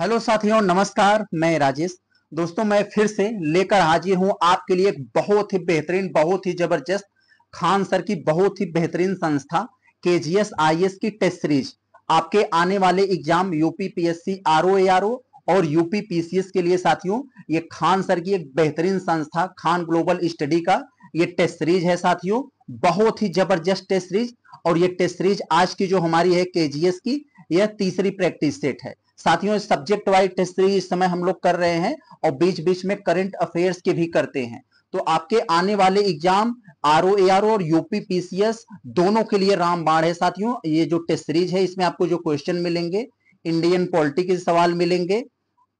hello साथियों नमस्कार मैं राजेश दोस्तों मैं फिर से लेकर हाजिर हूं आपके लिए एक बहुत ही बेहतरीन बहुत ही जबरदस्त खान सर की बहुत ही बेहतरीन संस्था के जी एस आई एस की टेस्ट सीरीज आपके आने वाले exam UP P S C R O A R O और यूपी पी सी एस के लिए साथियों ये खान सर की एक बेहतरीन संस्था खान ग्लोबल स्टडी का ये टेस्ट सीरीज है साथियों बहुत ही जबरदस्त टेस्ट सीरीज और ये टेस्ट सीरीज आज की जो हमारी है के जी एस की यह तीसरी प्रैक्टिस सेट है साथियों सब्जेक्ट वाइज टेस्ट सीरीज इस समय हम लोग कर रहे हैं और बीच बीच में करंट अफेयर्स के भी करते हैं तो आपके आने वाले एग्जाम आर ओ और यूपी पीसीएस दोनों के लिए रामबाण है साथियों ये जो टेस्ट सीरीज है इसमें आपको जो क्वेश्चन मिलेंगे इंडियन पॉलिटी के सवाल मिलेंगे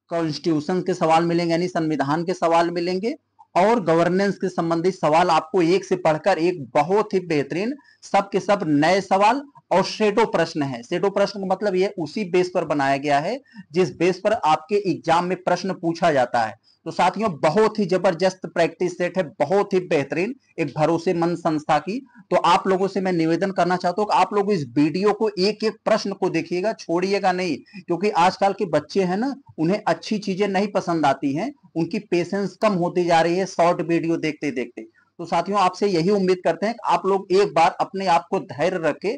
कॉन्स्टिट्यूशन के सवाल मिलेंगे यानी संविधान के सवाल मिलेंगे और गवर्नेंस के संबंधित सवाल आपको एक से पढ़कर एक बहुत ही बेहतरीन सब के सब नए सवाल और सेटो प्रश्न है सेटो प्रश्न का मतलब ये उसी बेस पर बनाया गया है जिस बेस पर आपके एग्जाम में प्रश्न पूछा जाता है तो साथियों बहुत ही जबरदस्त प्रैक्टिस सेट है बहुत ही बेहतरीन एक भरोसेमंद संस्था की तो आप लोगों से मैं निवेदन करना चाहता हूँ कि आप लोग इस वीडियो को एक एक प्रश्न को देखिएगा छोड़िएगा नहीं क्योंकि आजकल के बच्चे हैं ना उन्हें अच्छी चीजें नहीं पसंद आती हैं उनकी पेशेंस कम होती जा रही है शॉर्ट वीडियो देखते देखते तो साथियों आपसे यही उम्मीद करते हैं आप लोग एक बार अपने आप को धैर्य रखे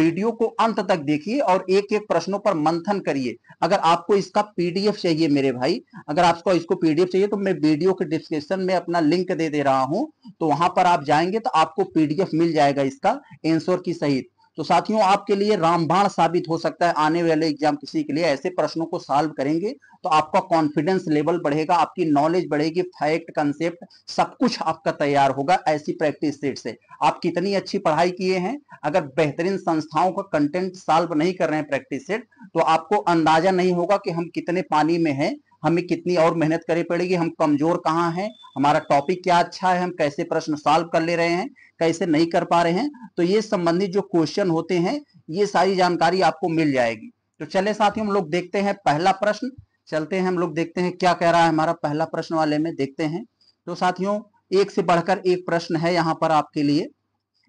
वीडियो को अंत तक देखिए और एक एक प्रश्नों पर मंथन करिए अगर आपको इसका पीडीएफ चाहिए मेरे भाई अगर आपको इसको पीडीएफ चाहिए तो मैं वीडियो के डिस्क्रिप्शन में अपना लिंक दे दे रहा हूं तो वहां पर आप जाएंगे तो आपको पीडीएफ मिल जाएगा इसका एंसोर की सहित तो साथियों आपके लिए रामबाण साबित हो सकता है आने वाले एग्जाम किसी के लिए ऐसे प्रश्नों को सॉल्व करेंगे तो आपका कॉन्फिडेंस लेवल बढ़ेगा आपकी नॉलेज बढ़ेगी फैक्ट कंसेप्ट सब कुछ आपका तैयार होगा ऐसी प्रैक्टिस सेट से आप कितनी अच्छी पढ़ाई किए हैं अगर बेहतरीन संस्थाओं का कंटेंट सॉल्व नहीं कर रहे हैं प्रैक्टिस सेट तो आपको अंदाजा नहीं होगा कि हम कितने पानी में हैं हमें कितनी और मेहनत करनी पड़ेगी हम कमजोर कहाँ हैं हमारा टॉपिक क्या अच्छा है हम कैसे प्रश्न सॉल्व कर ले रहे हैं कैसे नहीं कर पा रहे हैं तो ये संबंधित जो क्वेश्चन होते हैं ये सारी जानकारी आपको मिल जाएगी तो चले साथ हम लोग देखते हैं पहला प्रश्न चलते हैं हम लोग देखते हैं क्या कह रहा है हमारा पहला प्रश्न वाले में देखते हैं तो साथियों एक से बढ़कर एक प्रश्न है यहाँ पर आपके लिए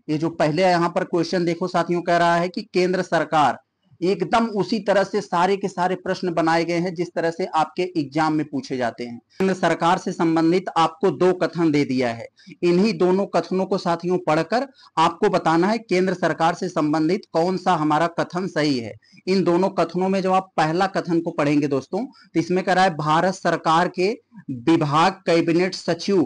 ये जो पहले यहाँ पर क्वेश्चन देखो साथियों कह रहा है कि केंद्र सरकार एकदम उसी तरह से सारे के सारे प्रश्न बनाए गए हैं जिस तरह से आपके एग्जाम में पूछे जाते हैं केंद्र सरकार से संबंधित आपको दो कथन दे दिया है इन्हीं दोनों कथनों को साथियों पढ़कर आपको बताना है केंद्र सरकार से संबंधित कौन सा हमारा कथन सही है इन दोनों कथनों में जब आप पहला कथन को पढ़ेंगे दोस्तों तो इसमें करा है भारत सरकार के विभाग कैबिनेट सचिव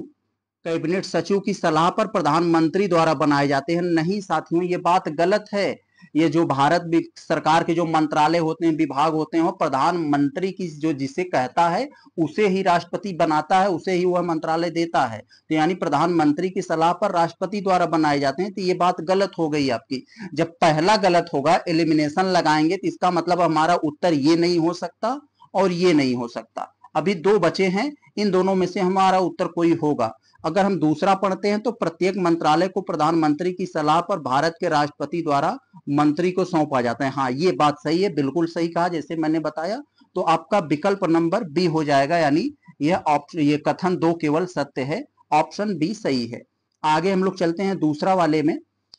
कैबिनेट सचिव की सलाह पर प्रधानमंत्री द्वारा बनाए जाते हैं नहीं साथियों ये बात गलत है ये जो भारत सरकार के जो मंत्रालय होते हैं विभाग होते हैं प्रधानमंत्री की जो जिसे कहता है उसे ही राष्ट्रपति बनाता है उसे ही वह मंत्रालय देता है तो यानी प्रधानमंत्री की सलाह पर राष्ट्रपति द्वारा बनाए जाते हैं तो ये बात गलत हो गई आपकी जब पहला गलत होगा एलिमिनेशन लगाएंगे तो इसका मतलब हमारा उत्तर ये नहीं हो सकता और ये नहीं हो सकता अभी दो बचे हैं इन दोनों में से हमारा उत्तर कोई होगा अगर हम दूसरा पढ़ते हैं तो प्रत्येक मंत्रालय को प्रधानमंत्री की सलाह पर भारत के राष्ट्रपति द्वारा मंत्री को सौंपा जाता है हाँ ये बात सही है बिल्कुल सही कहा जैसे मैंने बताया तो आपका विकल्प नंबर बी हो जाएगा यानी यह ऑप्शन ये कथन दो केवल सत्य है ऑप्शन बी सही है आगे हम लोग चलते हैं दूसरा वाले में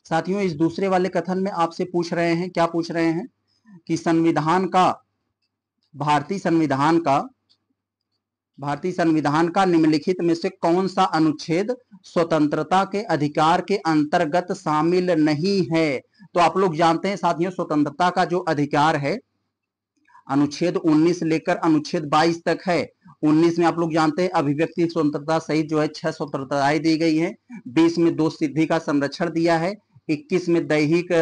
साथियों इस दूसरे वाले कथन में आपसे पूछ रहे हैं क्या पूछ रहे हैं कि संविधान का भारतीय संविधान का भारतीय संविधान का निम्नलिखित में से कौन सा अनुच्छेद स्वतंत्रता के अधिकार के अंतर्गत शामिल नहीं है तो आप लोग जानते हैं साथियों स्वतंत्रता का जो अधिकार है अनुच्छेद 19 लेकर अनुच्छेद 22 तक है 19 में आप लोग जानते हैं अभिव्यक्ति स्वतंत्रता सहित जो है छह स्वतंत्रताएं दी गई है बीस में दो सिद्धि का संरक्षण दिया है इक्कीस में दैहिक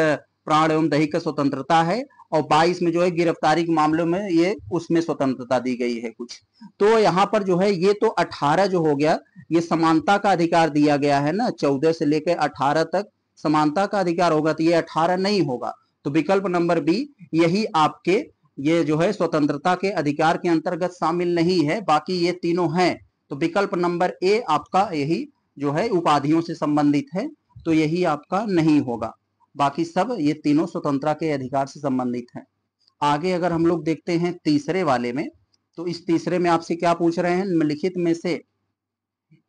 प्राण एवं दैहिक स्वतंत्रता है और 22 में जो है गिरफ्तारी के मामलों में ये उसमें स्वतंत्रता दी गई है कुछ तो यहाँ पर जो है ये तो 18 जो हो गया ये समानता का अधिकार दिया गया है ना 14 से लेकर 18 तक समानता का अधिकार होगा तो ये 18 नहीं होगा तो विकल्प नंबर बी यही आपके ये जो है स्वतंत्रता के अधिकार के अंतर्गत शामिल नहीं है बाकी ये तीनों है तो विकल्प नंबर ए आपका यही जो है उपाधियों से संबंधित है तो यही आपका नहीं होगा बाकी सब ये तीनों स्वतंत्रता के अधिकार से संबंधित हैं आगे अगर हम लोग देखते हैं तीसरे वाले में तो इस तीसरे में आपसे क्या पूछ रहे हैं निम्नलिखित में से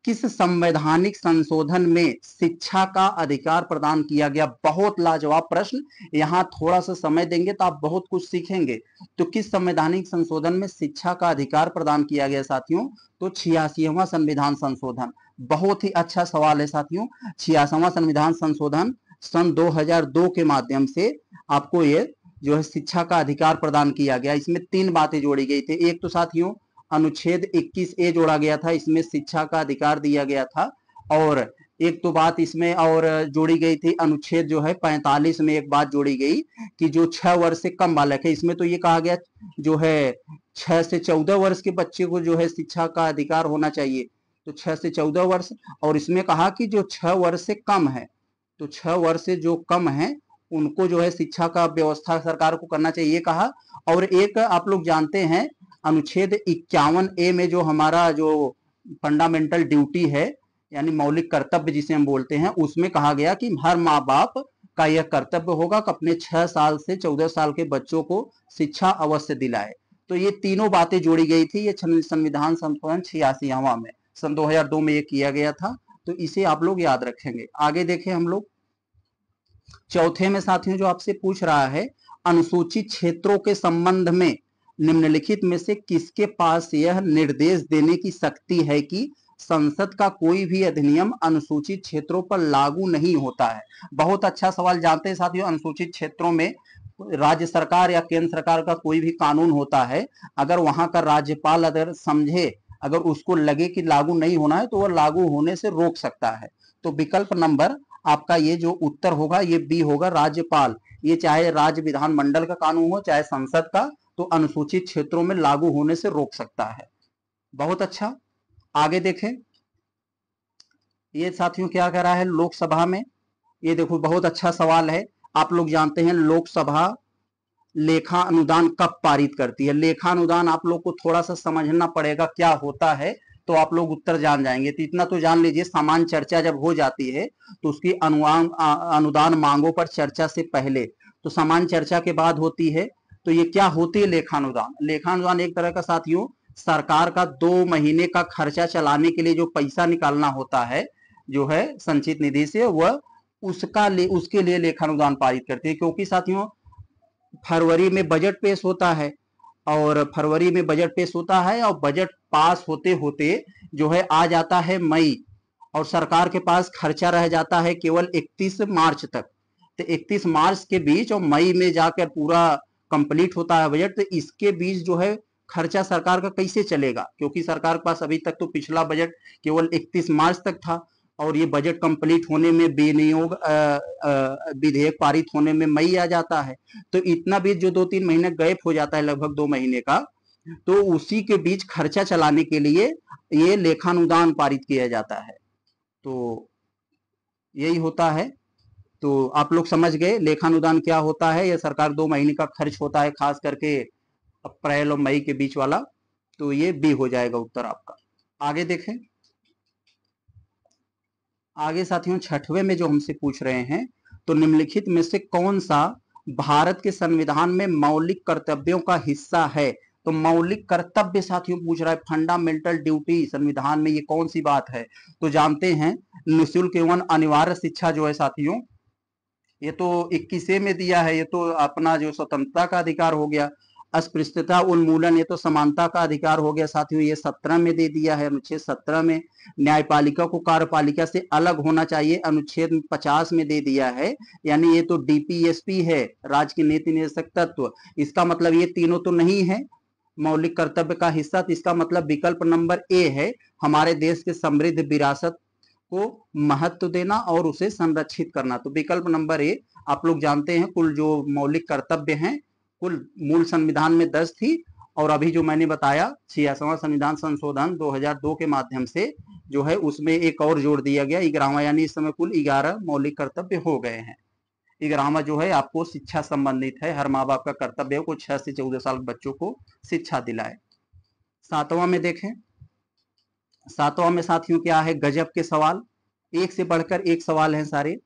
किस संवैधानिक संशोधन में शिक्षा का अधिकार प्रदान किया गया बहुत लाजवाब प्रश्न यहाँ थोड़ा सा समय देंगे तो आप बहुत कुछ सीखेंगे तो किस संवैधानिक संशोधन में शिक्षा का अधिकार प्रदान किया गया साथियों तो छियासीवा संविधान संशोधन बहुत ही अच्छा सवाल है साथियों छियासवा संविधान संशोधन सन 2002 के माध्यम से आपको ये जो है शिक्षा का अधिकार प्रदान किया गया इसमें तीन बातें जोड़ी गई थी एक तो साथियों अनुच्छेद 21 ए जोड़ा गया था इसमें शिक्षा का अधिकार दिया गया था और एक तो बात इसमें और जोड़ी गई थी अनुच्छेद जो है 45 में एक बात जोड़ी गई कि जो छह वर्ष से कम बालक है इसमें तो ये कहा गया जो है छह से चौदह वर्ष के बच्चे को जो है शिक्षा का अधिकार होना चाहिए तो छह से चौदह वर्ष और इसमें कहा कि जो छह वर्ष से कम है तो छह वर्ष से जो कम है उनको जो है शिक्षा का व्यवस्था सरकार को करना चाहिए कहा और एक आप लोग जानते हैं अनुच्छेद इक्यावन ए में जो हमारा जो फंडामेंटल ड्यूटी है यानी मौलिक कर्तव्य जिसे हम बोलते हैं उसमें कहा गया कि हर माँ बाप का यह कर्तव्य होगा कि अपने छह साल से चौदह साल के बच्चों को शिक्षा अवश्य दिलाए तो ये तीनों बातें जोड़ी गई थी ये संविधान संशोधन छियासी में सन दो में ये किया गया था तो इसे आप लोग याद रखेंगे आगे देखें हम लोग चौथे में साथियों जो आपसे पूछ रहा है अनुसूचित क्षेत्रों के संबंध में निम्नलिखित में से किसके पास यह निर्देश देने की शक्ति है कि संसद का कोई भी अधिनियम अनुसूचित क्षेत्रों पर लागू नहीं होता है बहुत अच्छा सवाल जानते हैं साथियों अनुसूचित क्षेत्रों में राज्य सरकार या केंद्र सरकार का कोई भी कानून होता है अगर वहां का राज्यपाल अगर समझे अगर उसको लगे कि लागू नहीं होना है तो वह लागू होने से रोक सकता है तो विकल्प नंबर आपका ये जो उत्तर होगा ये बी होगा राज्यपाल ये चाहे राज्य विधानमंडल का कानून हो चाहे संसद का तो अनुसूचित क्षेत्रों में लागू होने से रोक सकता है बहुत अच्छा आगे देखें ये साथियों क्या कह रहा है लोकसभा में ये देखो बहुत अच्छा सवाल है आप लोग जानते हैं लोकसभा लेखा अनुदान कब पारित करती है लेखा अनुदान आप लोग को थोड़ा सा समझना पड़ेगा क्या होता है तो आप लोग उत्तर जान जाएंगे तो इतना तो जान लीजिए सामान्य चर्चा जब हो जाती है तो उसकी अनुदान अनुदान मांगों पर चर्चा से पहले तो सामान्य चर्चा के बाद होती है तो ये क्या होती है लेखानुदान लेखानुदान एक तरह का साथियों सरकार का दो महीने का खर्चा चलाने के लिए जो पैसा निकालना होता है जो है संचित निधि से वह उसका ले उसके लिए लेखानुदान पारित करती है क्योंकि साथियों फरवरी में बजट पेश होता है और फरवरी में बजट पेश होता है और बजट पास होते होते जो है आ जाता है मई और सरकार के पास खर्चा रह जाता है केवल 31 मार्च तक तो 31 मार्च के बीच और मई में जाकर पूरा कंप्लीट होता है बजट तो इसके बीच जो है खर्चा सरकार का कैसे चलेगा क्योंकि सरकार के पास अभी तक तो पिछला बजट केवल 31 मार्च तक था और ये बजट कंप्लीट होने में विनियोग विधेयक पारित होने में मई आ जाता है तो इतना भी जो दो तीन महीने गैप हो जाता है लगभग दो महीने का तो उसी के बीच खर्चा चलाने के लिए ये लेखानुदान पारित किया जाता है तो यही होता है तो आप लोग समझ गए लेखानुदान क्या होता है यह सरकार दो महीने का खर्च होता है खास करके अप्रैल और मई के बीच वाला तो ये बी हो जाएगा उत्तर आपका आगे देखें आगे साथियों छठवे में जो हमसे पूछ रहे हैं तो निम्नलिखित में से कौन सा भारत के संविधान में मौलिक कर्तव्यों का हिस्सा है तो मौलिक कर्तव्य साथियों पूछ रहा है फंडामेंटल ड्यूटी संविधान में ये कौन सी बात है तो जानते हैं निःशुल्क एवं अनिवार्य शिक्षा जो है साथियों ये तो इक्कीसवे में दिया है ये तो अपना जो स्वतंत्रता का अधिकार हो गया अस्पृश्यता उन्मूलन ये तो समानता का अधिकार हो गया साथियों ये सत्रह में दे दिया है अनुच्छेद सत्रह में न्यायपालिका को कार्यपालिका से अलग होना चाहिए अनुच्छेद पचास में दे दिया है यानी ये तो डीपीएसपी है राज्य के नीति निर्देशक तत्व इसका मतलब ये तीनों तो नहीं है मौलिक कर्तव्य का हिस्सा तो इसका मतलब विकल्प नंबर ए है हमारे देश के समृद्ध विरासत को महत्व देना और उसे संरक्षित करना तो विकल्प नंबर ए आप लोग जानते हैं कुल जो मौलिक कर्तव्य हैं कुल मूल संविधान में दस थी और अभी जो मैंने बताया छियासवा संविधान संशोधन 2002 के माध्यम से जो है उसमें एक और जोड़ दिया गया ग्यारहवा यानी इस समय कुल ग्यारह मौलिक कर्तव्य हो गए हैं ग्यारहवा जो है आपको शिक्षा संबंधित है हर माँ बाप का कर्तव्य है को छह से चौदह साल बच्चों को शिक्षा दिलाए सातवां में देखें सातवां में साथियों क्या है गजब के सवाल एक से बढ़कर एक सवाल है सारे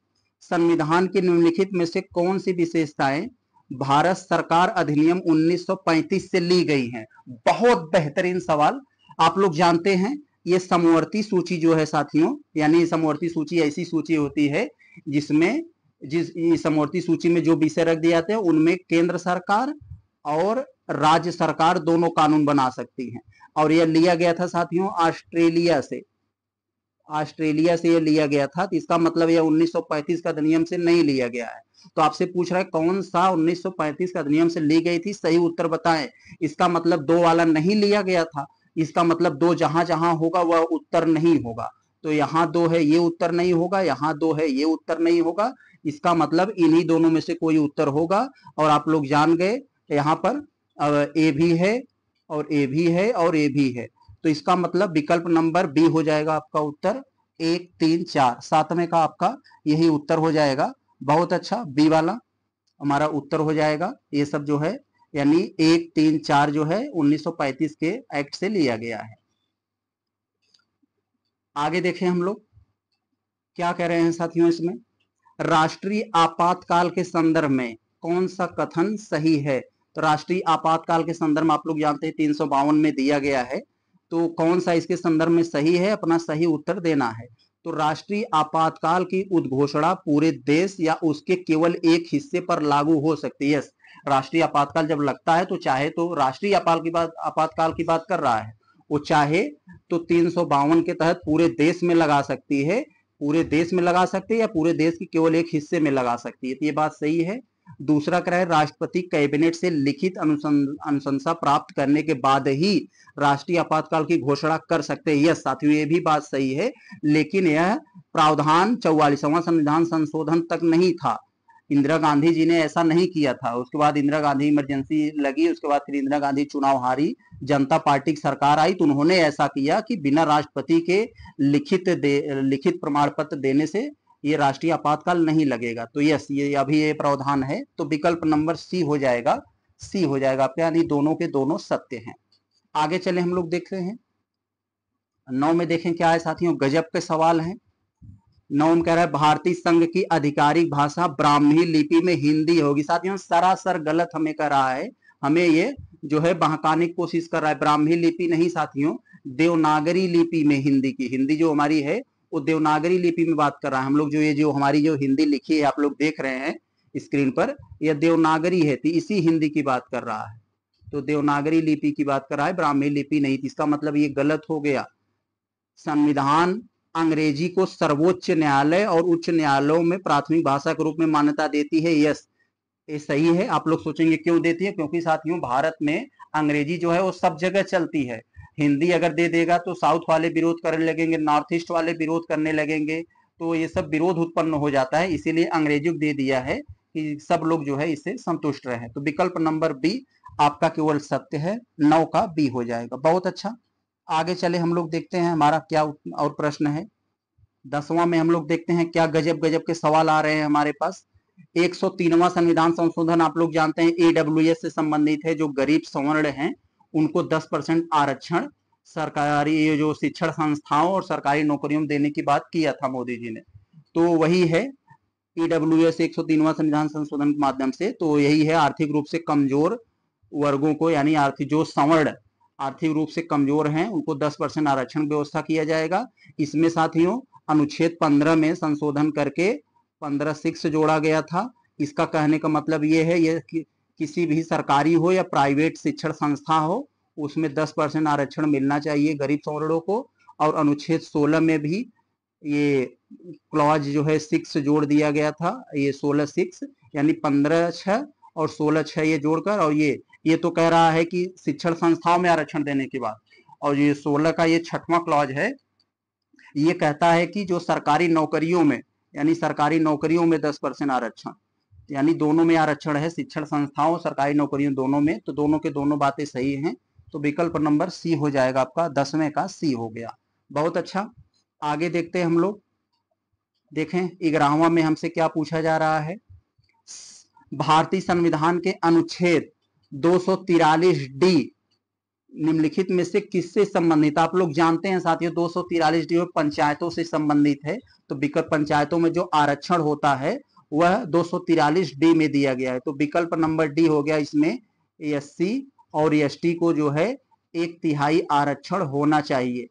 संविधान के निम्नलिखित में से कौन सी विशेषताएं भारत सरकार अधिनियम 1935 से ली गई है बहुत बेहतरीन सवाल आप लोग जानते हैं ये समवर्ती सूची जो है साथियों यानी समवर्ती सूची ऐसी सूची होती है जिसमें जिस समवर्ती सूची में जो विषय रख दिए जाते हैं उनमें केंद्र सरकार और राज्य सरकार दोनों कानून बना सकती हैं और यह लिया गया था साथियों ऑस्ट्रेलिया से ऑस्ट्रेलिया से यह लिया गया था तो इसका मतलब यह 1935 का अधिनियम से नहीं लिया गया है तो आपसे पूछ रहा है कौन सा 1935 के अधिनियम से ली गई थी सही उत्तर बताएं इसका मतलब दो वाला नहीं लिया गया था इसका मतलब दो जहां जहां होगा वह उत्तर नहीं होगा तो यहाँ दो है ये उत्तर नहीं होगा यहाँ दो है ये उत्तर नहीं होगा इसका मतलब इन्हीं दोनों में से कोई उत्तर होगा और आप लोग जान गए यहाँ पर ए भी है और ए भी है और ए भी है तो इसका मतलब विकल्प नंबर बी हो जाएगा आपका उत्तर एक तीन चार सातवें का आपका यही उत्तर हो जाएगा बहुत अच्छा बी वाला हमारा उत्तर हो जाएगा ये सब जो है यानी एक तीन चार जो है 1935 के एक्ट से लिया गया है आगे देखें हम लोग क्या कह रहे हैं साथियों इसमें राष्ट्रीय आपातकाल के संदर्भ में कौन सा कथन सही है तो राष्ट्रीय आपातकाल के संदर्भ में आप लोग जानते हैं तीन में दिया गया है तो कौन सा इसके संदर्भ में सही है अपना सही उत्तर देना है तो राष्ट्रीय आपातकाल की उद्घोषणा पूरे देश या उसके केवल एक हिस्से पर लागू हो सकती है राष्ट्रीय आपातकाल जब लगता है तो चाहे तो राष्ट्रीय आपात की बात आपातकाल की बात कर रहा है वो चाहे तो तीन के तहत पूरे देश में लगा सकती है पूरे देश में लगा सकती है या पूरे देश के केवल एक हिस्से में लगा सकती है तो ये बात सही है दूसरा क्या है राष्ट्रपति कैबिनेट से लिखित अनुशंसा प्राप्त करने के बाद ही राष्ट्रीय आपातकाल की घोषणा कर सकते हैं यस साथियों ये भी बात सही है लेकिन यह प्रावधान चौवालीसवा संविधान संशोधन तक नहीं था इंदिरा गांधी जी ने ऐसा नहीं किया था उसके बाद इंदिरा गांधी इमरजेंसी लगी उसके बाद फिर इंदिरा गांधी चुनाव हारी जनता पार्टी की सरकार आई तो उन्होंने ऐसा किया कि बिना राष्ट्रपति के लिखित लिखित प्रमाण पत्र देने से ये राष्ट्रीय आपातकाल नहीं लगेगा तो यस ये अभी ये प्रावधान है तो विकल्प नंबर सी हो जाएगा सी हो जाएगा आपका यानी दोनों के दोनों सत्य हैं आगे चले हम लोग देख रहे हैं नौ में देखें क्या है साथियों गजब के सवाल है नौ में कह रहा है भारतीय संघ की आधिकारिक भाषा ब्राह्मी लिपि में हिंदी होगी साथियों सरासर गलत हमें कह रहा है हमें ये जो है बहकाने की कोशिश कर रहा है ब्राह्मी लिपि नहीं साथियों देवनागरी लिपि में हिंदी की हिंदी जो हमारी है वो देवनागरी लिपि में बात कर रहा है हम लोग जो ये जो हमारी जो हिंदी लिखी है आप लोग देख रहे हैं स्क्रीन पर यह देवनागरी है थी तो इसी हिंदी की बात कर रहा है तो देवनागरी लिपि की बात कर रहा है ब्राह्मी लिपि नहीं थी इसका मतलब ये गलत हो गया संविधान अंग्रेजी को सर्वोच्च न्यायालय और उच्च न्यायालयों में प्राथमिक भाषा के रूप में मान्यता देती है यस ये सही है आप लोग सोचेंगे क्यों देती है क्योंकि साथियों भारत में अंग्रेजी जो है वो सब जगह चलती है हिंदी अगर दे देगा तो साउथ वाले विरोध करने लगेंगे नॉर्थ ईस्ट वाले विरोध करने लगेंगे तो ये सब विरोध उत्पन्न हो जाता है इसीलिए अंग्रेजी को दे दिया है कि सब लोग जो है इससे संतुष्ट रहे तो विकल्प नंबर बी आपका केवल सत्य है नौ का बी हो जाएगा बहुत अच्छा आगे चले हम लोग देखते हैं हमारा क्या और प्रश्न है दसवां में हम लोग देखते हैं क्या गजब गजब के सवाल आ रहे हैं हमारे पास एक संविधान संशोधन आप लोग जानते हैं एडब्ल्यू से संबंधित है जो गरीब सवर्ण हैं उनको 10 परसेंट आरक्षण सरकारी ये जो शिक्षण संस्थाओं और सरकारी नौकरियों में देने की बात किया था मोदी जी ने तो वही है ईडब्ल्यू एस एक संविधान संशोधन के माध्यम से तो यही है आर्थिक रूप से कमजोर वर्गों को यानी आर्थिक जो संवर्ण आर्थिक रूप से कमजोर हैं उनको 10 परसेंट आरक्षण व्यवस्था किया जाएगा इसमें साथियों अनुच्छेद 15 में संशोधन करके 15 सिक्स जोड़ा गया था इसका कहने का मतलब ये है ये किसी भी सरकारी हो या प्राइवेट शिक्षण संस्था हो उसमें दस परसेंट आरक्षण मिलना चाहिए गरीब सवर्णों को और अनुच्छेद सोलह में भी ये क्लॉज जो है सिक्स जोड़ दिया गया था ये सोलह सिक्स यानी पंद्रह छह और सोलह छह ये जोड़कर और ये ये तो कह रहा है कि शिक्षण संस्थाओं में आरक्षण देने के बाद और ये सोलह का ये छठवां क्लॉज है ये कहता है कि जो सरकारी नौकरियों में यानी सरकारी नौकरियों में दस परसेंट आरक्षण यानी दोनों में आरक्षण है शिक्षण संस्थाओं सरकारी नौकरियों दोनों में तो दोनों के दोनों बातें सही हैं तो विकल्प नंबर सी हो जाएगा आपका दसवें का सी हो गया बहुत अच्छा आगे देखते हैं हम लोग देखें ग्यारहवा में हमसे क्या पूछा जा रहा है भारतीय संविधान के अनुच्छेद दो डी निम्नलिखित में से किससे संबंधित आप लोग जानते हैं साथियों दो सौ डी पंचायतों से संबंधित है तो विकल्प पंचायतों में जो आरक्षण होता है वह दो डी में दिया गया है तो विकल्प नंबर डी हो गया इसमें एस और एस e टी को जो है एक तिहाई आरक्षण होना चाहिए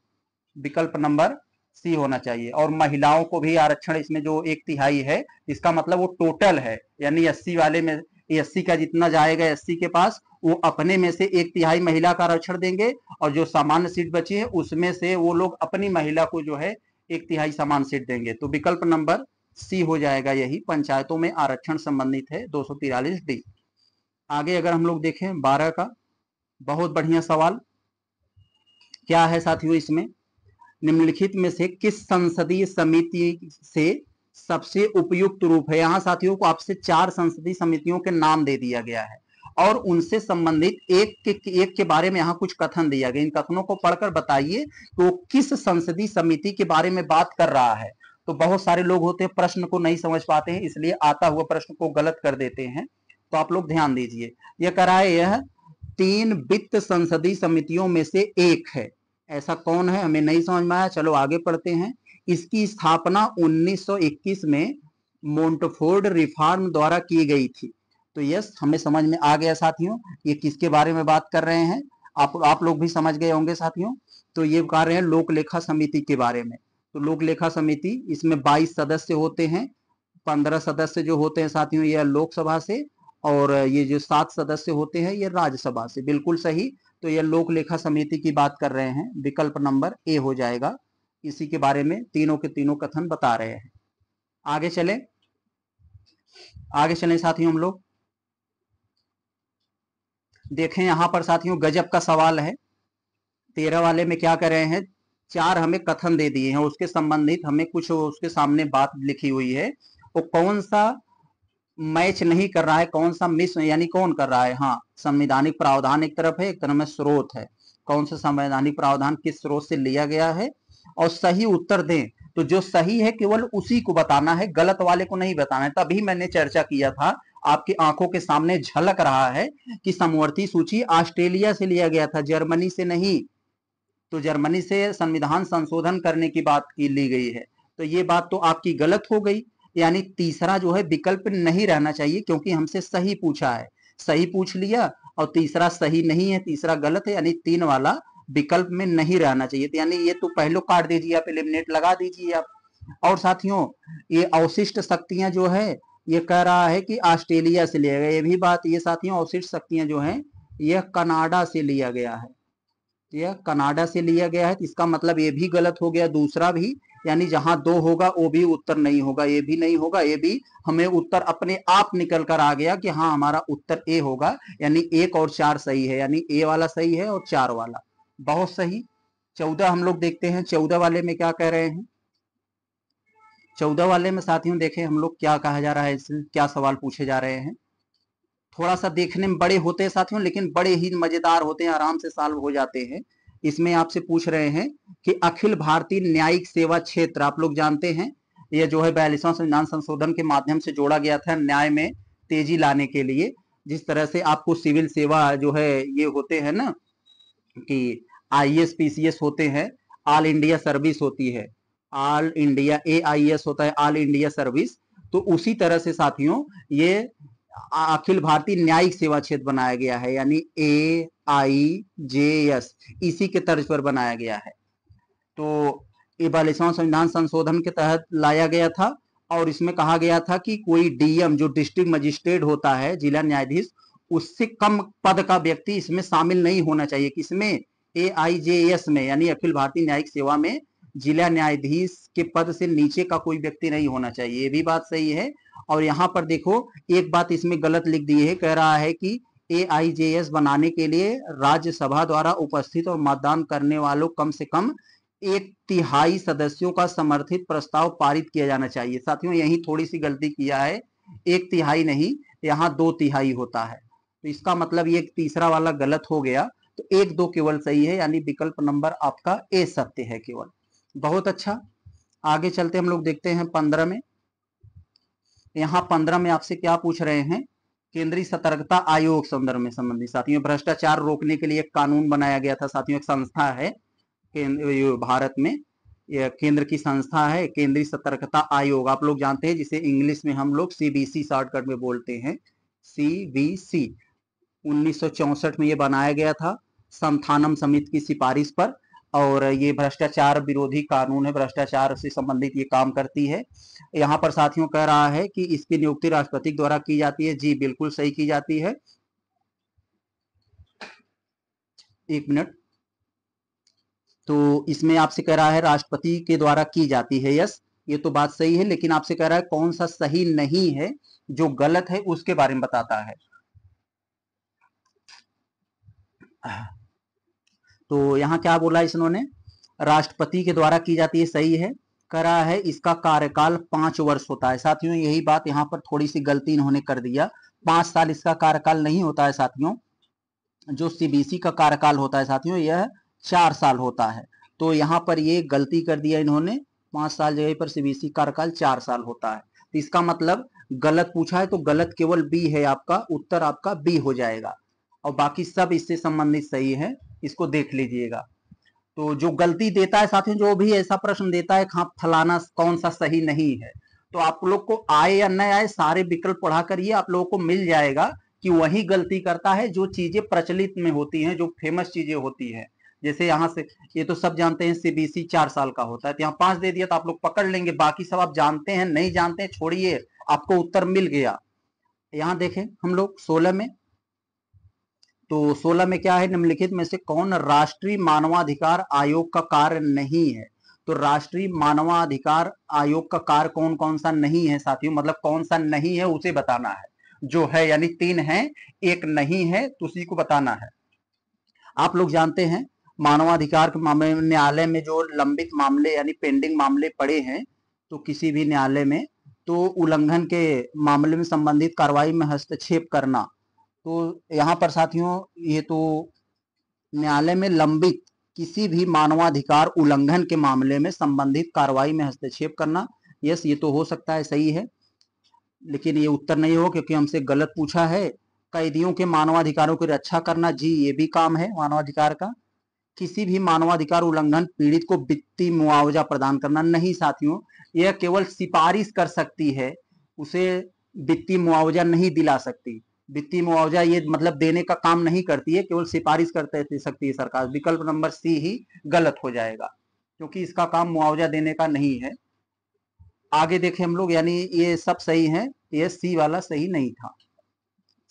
विकल्प नंबर सी होना चाहिए और महिलाओं को भी आरक्षण इसमें जो एक तिहाई है इसका मतलब वो टोटल है यानी एस e वाले में एस e का जितना जाएगा एस के पास वो अपने में से एक तिहाई महिला का आरक्षण देंगे और जो सामान्य सीट बची है उसमें से वो लोग अपनी महिला को जो है एक तिहाई समान सीट देंगे तो विकल्प नंबर सी हो जाएगा यही पंचायतों में आरक्षण संबंधित है दो डी आगे अगर हम लोग देखें बारह का बहुत बढ़िया सवाल क्या है साथियों इसमें निम्नलिखित में से किस संसदीय समिति से सबसे उपयुक्त रूप है यहाँ साथियों को आपसे चार संसदीय समितियों के नाम दे दिया गया है और उनसे संबंधित एक के एक के बारे में यहाँ कुछ कथन दिया गया इन कथनों को पढ़कर बताइए कि वो किस संसदीय समिति के बारे में बात कर रहा है तो बहुत सारे लोग होते हैं प्रश्न को नहीं समझ पाते हैं इसलिए आता हुआ प्रश्न को गलत कर देते हैं तो आप लोग ध्यान दीजिए यह कराए यह तीन वित्त संसदीय समितियों में से एक है ऐसा कौन है हमें नहीं समझ में आया चलो आगे पढ़ते हैं इसकी स्थापना 1921 में मोन्टफोर्ड रिफॉर्म द्वारा की गई थी तो यस हमें समझ में आ गया साथियों ये किसके बारे में बात कर रहे हैं आप आप लोग भी समझ गए होंगे साथियों तो ये कह रहे हैं लोक लेखा समिति के बारे में तो लोक लेखा समिति इसमें 22 सदस्य होते हैं 15 सदस्य जो होते हैं साथियों ये लोकसभा से और ये जो सात सदस्य होते हैं ये राज्यसभा से बिल्कुल सही तो यह लोक लेखा समिति की बात कर रहे हैं विकल्प नंबर ए हो जाएगा इसी के बारे में तीनों के तीनों कथन बता रहे हैं आगे चले आगे चले साथियों हम लोग देखें यहां पर साथियों गजब का सवाल है तेरह वाले में क्या कर रहे हैं चार हमें कथन दे दिए हैं उसके संबंधित हमें कुछ उसके सामने बात लिखी हुई है वो कौन सा मैच नहीं कर रहा है कौन सा मिस यानी कौन कर रहा है हाँ संवैधानिक प्रावधान एक तरफ है एक तरफ में स्रोत है कौन सा संवैधानिक प्रावधान किस स्रोत से लिया गया है और सही उत्तर दें तो जो सही है केवल उसी को बताना है गलत वाले को नहीं बताना है तभी मैंने चर्चा किया था आपकी आंखों के सामने झलक रहा है कि समवर्ती सूची ऑस्ट्रेलिया से लिया गया था जर्मनी से नहीं तो जर्मनी से संविधान संशोधन करने की बात की ली गई है तो ये बात तो आपकी गलत हो गई यानी तीसरा जो है विकल्प नहीं रहना चाहिए क्योंकि हमसे सही पूछा है सही पूछ लिया और तीसरा सही नहीं है तीसरा गलत है यानी तीन वाला विकल्प में नहीं रहना चाहिए तो यानी ये तो पहले काट दीजिए आप एलिमिनेट लगा दीजिए आप और साथियों ये अवशिष्ट शक्तियां जो है ये कह रहा है कि ऑस्ट्रेलिया से लिया गया ये भी बात ये साथियों अवशिष्ट शक्तियां जो है यह कनाडा से लिया गया है यह कनाडा से लिया गया है तो इसका मतलब ये भी गलत हो गया दूसरा भी यानी जहां दो होगा वो भी उत्तर नहीं होगा ये भी नहीं होगा ये भी हमें उत्तर अपने आप निकल कर आ गया कि हाँ हमारा उत्तर ए होगा यानी एक और चार सही है यानी ए वाला सही है और चार वाला बहुत सही चौदह हम लोग देखते हैं चौदह वाले में क्या कह रहे हैं चौदह वाले में साथियों देखें हम लोग क्या कहा जा रहा है क्या सवाल पूछे जा रहे हैं थोड़ा सा देखने में बड़े होते हैं साथियों लेकिन बड़े ही मजेदार होते हैं आराम से सॉल्व हो जाते हैं इसमें आपसे पूछ रहे हैं कि अखिल भारतीय न्यायिक सेवा क्षेत्र आप लोग जानते हैं यह जो है बयालीसवा संविधान संशोधन के माध्यम से जोड़ा गया था न्याय में तेजी लाने के लिए जिस तरह से आपको सिविल सेवा जो है ये होते हैं ना कि I S P C S होते हैं ऑल इंडिया सर्विस होती है all India A I S होता है ऑल इंडिया सर्विस तो उसी तरह से साथियों ये अखिल भारतीय न्यायिक सेवा क्षेत्र बनाया गया है यानी ए आई जे एस इसी के तर्ज पर बनाया गया है तो ये बालेश्वर संविधान संशोधन के तहत लाया गया था और इसमें कहा गया था कि कोई डीएम जो डिस्ट्रिक्ट मजिस्ट्रेट होता है जिला न्यायाधीश उससे कम पद का व्यक्ति इसमें शामिल नहीं होना चाहिए किसमें ए आई जे एस में यानी अखिल भारतीय न्यायिक सेवा में जिला न्यायाधीश के पद से नीचे का कोई व्यक्ति नहीं होना चाहिए ये भी बात सही है और यहाँ पर देखो एक बात इसमें गलत लिख दी है कह रहा है कि ए आई जे एस बनाने के लिए राज्यसभा द्वारा उपस्थित और मतदान करने वालों कम से कम एक तिहाई सदस्यों का समर्थित प्रस्ताव पारित किया जाना चाहिए साथियों यही थोड़ी सी गलती किया है एक तिहाई नहीं यहाँ दो तिहाई होता है तो इसका मतलब ये तीसरा वाला गलत हो गया तो एक दो केवल सही है यानी विकल्प नंबर आपका ए सत्य है केवल बहुत अच्छा आगे चलते हम लोग देखते हैं पंद्रह में तो यहाँ पंद्रह में आपसे क्या पूछ रहे हैं केंद्रीय सतर्कता आयोग संदर्भ में संबंधित साथियों भ्रष्टाचार रोकने के लिए एक कानून बनाया गया था साथियों एक संस्था है भारत में केंद्र की संस्था है केंद्रीय सतर्कता आयोग आप लोग जानते हैं जिसे इंग्लिश में हम लोग सीबीसी शॉर्टकट में बोलते हैं सीबीसी 1964 में यह बनाया गया था संथानम समिति की सिफारिश पर और ये भ्रष्टाचार विरोधी कानून है भ्रष्टाचार से संबंधित ये काम करती है यहाँ पर साथियों कह रहा है कि इसकी नियुक्ति राष्ट्रपति द्वारा की जाती है जी बिल्कुल सही की जाती है एक मिनट तो इसमें आपसे कह रहा है राष्ट्रपति के द्वारा की जाती है यस ये तो बात सही है लेकिन आपसे कह रहा है कौन सा सही नहीं है जो गलत है उसके बारे में बताता है तो यहाँ क्या बोला इस राष्ट्रपति के द्वारा की जाती है सही है करा है इसका कार्यकाल पांच वर्ष होता है साथियों यही बात यहाँ पर थोड़ी सी गलती इन्होंने कर दिया पांच साल इसका कार्यकाल नहीं होता है साथियों जो सीबीसी का कार्यकाल होता है साथियों यह चार साल होता है तो यहाँ पर ये गलती कर दिया इन्होंने पांच साल जगह पर सीबीसी कार्यकाल चार साल होता है तो इसका मतलब गलत पूछा है तो गलत केवल बी है आपका उत्तर आपका बी हो जाएगा और बाकी सब इससे संबंधित सही है इसको देख लीजिएगा तो जो गलती देता है साथियों जो भी ऐसा प्रश्न देता है खाप फलाना कौन सा सही नहीं है तो आप लोग को आए या न आए सारे विकल्प पढ़ा ये आप लोगों को मिल जाएगा कि वही गलती करता है जो चीजें प्रचलित में होती हैं जो फेमस चीजें होती हैं जैसे यहाँ से ये तो सब जानते हैं सीबीसी चार साल का होता है तो यहाँ पांच दे दिया तो आप लोग पकड़ लेंगे बाकी सब आप जानते हैं नहीं जानते हैं छोड़िए आपको उत्तर मिल गया यहाँ देखें हम लोग सोलह में तो 16 में क्या है निम्नलिखित में से कौन राष्ट्रीय मानवाधिकार आयोग का कार्य नहीं है तो राष्ट्रीय मानवाधिकार आयोग का कार्य कौन कौन सा नहीं है साथियों मतलब कौन सा नहीं है उसे बताना है जो है यानी तीन है एक नहीं है तो उसी को बताना है आप लोग जानते हैं मानवाधिकार के मामले न्यायालय में जो लंबित मामले यानी पेंडिंग मामले पड़े हैं तो किसी भी न्यायालय में तो उल्लंघन के मामले में संबंधित कार्रवाई में हस्तक्षेप करना तो यहाँ पर साथियों ये तो न्यायालय में लंबित किसी भी मानवाधिकार उल्लंघन के मामले में संबंधित कार्रवाई में हस्तक्षेप करना यस ये तो हो सकता है सही है लेकिन ये उत्तर नहीं हो क्योंकि हमसे गलत पूछा है कैदियों के मानवाधिकारों की रक्षा करना जी ये भी काम है मानवाधिकार का किसी भी मानवाधिकार उल्लंघन पीड़ित को वित्तीय मुआवजा प्रदान करना नहीं साथियों यह केवल सिफारिश कर सकती है उसे वित्तीय मुआवजा नहीं दिला सकती वित्तीय मुआवजा ये मतलब देने का काम नहीं करती है केवल सिफारिश करते दे सकती है सरकार विकल्प नंबर सी ही गलत हो जाएगा क्योंकि इसका काम मुआवजा देने का नहीं है आगे देखें हम लोग यानी ये सब सही है ये सी वाला सही नहीं था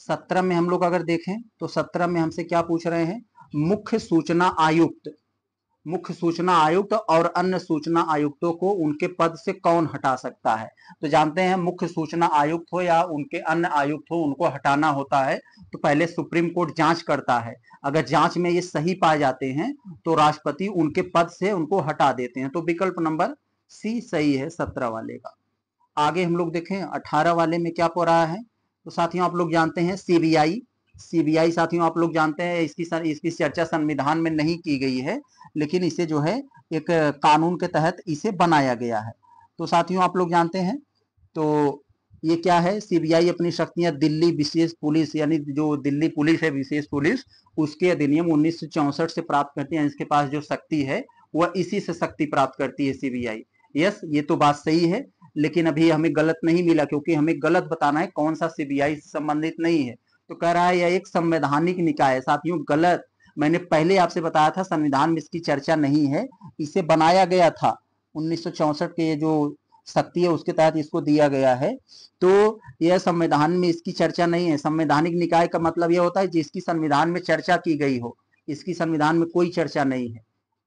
सत्रह में हम लोग अगर देखें तो सत्रह में हमसे क्या पूछ रहे हैं मुख्य सूचना आयुक्त मुख्य सूचना आयुक्त और अन्य सूचना आयुक्तों को उनके पद से कौन हटा सकता है तो जानते हैं मुख्य सूचना आयुक्त हो या उनके अन्य आयुक्त हो उनको हटाना होता है तो पहले सुप्रीम कोर्ट जांच करता है अगर जांच में ये सही पाए जाते हैं तो राष्ट्रपति उनके पद से उनको हटा देते हैं तो विकल्प नंबर सी सही है सत्रह वाले का आगे हम लोग देखें अठारह वाले में क्या पो रहा है तो साथियों आप लोग जानते हैं सीबीआई सीबीआई साथियों आप लोग जानते हैं इसकी सर, इसकी चर्चा संविधान में नहीं की गई है लेकिन इसे जो है एक कानून के तहत इसे बनाया गया है तो साथियों आप लोग जानते हैं तो ये क्या है सीबीआई अपनी शक्तियां दिल्ली विशेष पुलिस यानी जो दिल्ली पुलिस है विशेष पुलिस उसके अधिनियम उन्नीस से प्राप्त करती है इसके पास जो शक्ति है वह इसी से शक्ति प्राप्त करती है सीबीआई यस ये तो बात सही है लेकिन अभी हमें गलत नहीं मिला क्योंकि हमें गलत बताना है कौन सा सीबीआई संबंधित नहीं है तो कह रहा है यह एक संवैधानिक निकाय है साथियों गलत मैंने पहले आपसे बताया था संविधान में इसकी चर्चा नहीं है इसे बनाया गया था उन्नीस के जो शक्ति है उसके तहत इसको दिया गया है तो यह संविधान में इसकी चर्चा नहीं है संवैधानिक निकाय का मतलब यह होता है जिसकी संविधान में चर्चा की गई हो इसकी संविधान में कोई चर्चा नहीं है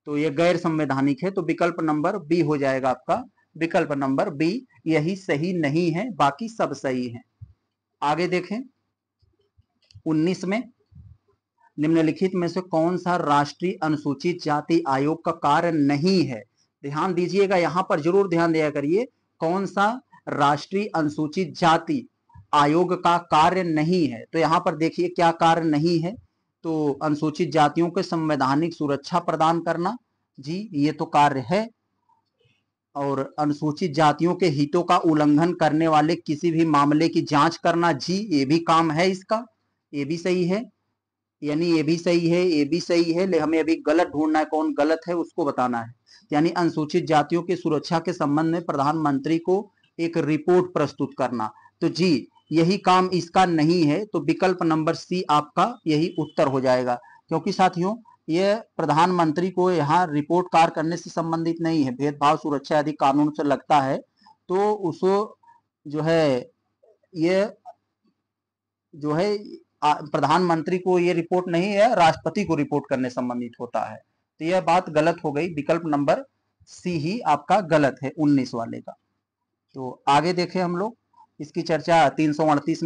तो यह गैर संवैधानिक है तो विकल्प नंबर बी हो जाएगा आपका विकल्प नंबर बी यही सही नहीं है बाकी सब सही है आगे देखें 2019 में निम्नलिखित में से कौन सा राष्ट्रीय अनुसूचित जाति आयोग का कार्य नहीं है ध्यान दीजिएगा यहां पर जरूर ध्यान दिया करिए कौन सा राष्ट्रीय अनुसूचित जाति आयोग का कार्य नहीं है तो यहां पर देखिए क्या कार्य नहीं है तो अनुसूचित जातियों के संवैधानिक सुरक्षा प्रदान करना जी ये तो कार्य है और अनुसूचित जातियों के हितों का उल्लंघन करने वाले किसी भी मामले की जांच करना जी ये भी काम है इसका ये भी सही है यानी ये भी सही है ये भी सही है हमें अभी गलत ढूंढना है कौन गलत है उसको बताना है यानी अनुसूचित जातियों की सुरक्षा के संबंध में प्रधानमंत्री को एक रिपोर्ट प्रस्तुत करना तो जी यही काम इसका नहीं है तो विकल्प नंबर सी आपका यही उत्तर हो जाएगा क्योंकि साथियों ये प्रधानमंत्री को यहाँ रिपोर्ट कार करने से संबंधित नहीं है भेदभाव सुरक्षा आदि कानून से लगता है तो उसको जो है ये जो है प्रधानमंत्री को ये रिपोर्ट नहीं है राष्ट्रपति को रिपोर्ट करने संबंधित होता है तो यह बात गलत हो गई विकल्प नंबर सी ही आपका गलत है उन्नीस वाले का तो आगे देखें हम लोग इसकी चर्चा तीन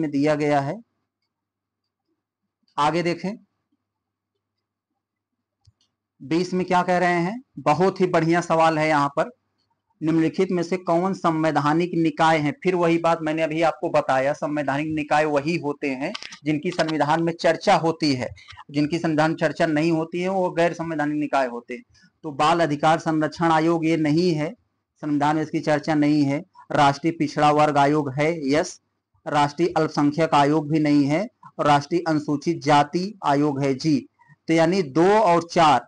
में दिया गया है आगे देखें बीस में क्या कह रहे हैं बहुत ही बढ़िया सवाल है यहां पर निम्नलिखित में से कौन संवैधानिक निकाय है फिर वही बात मैंने अभी आपको बताया संवैधानिक निकाय वही होते हैं जिनकी संविधान में चर्चा होती है जिनकी संविधान चर्चा नहीं होती है वो गैर संवैधानिक निकाय होते हैं तो बाल अधिकार संरक्षण आयोग ये नहीं है संविधान में इसकी चर्चा नहीं है राष्ट्रीय पिछड़ा वर्ग आयोग है यस राष्ट्रीय अल्पसंख्यक आयोग भी नहीं है और राष्ट्रीय अनुसूचित जाति आयोग है जी तो यानी दो और चार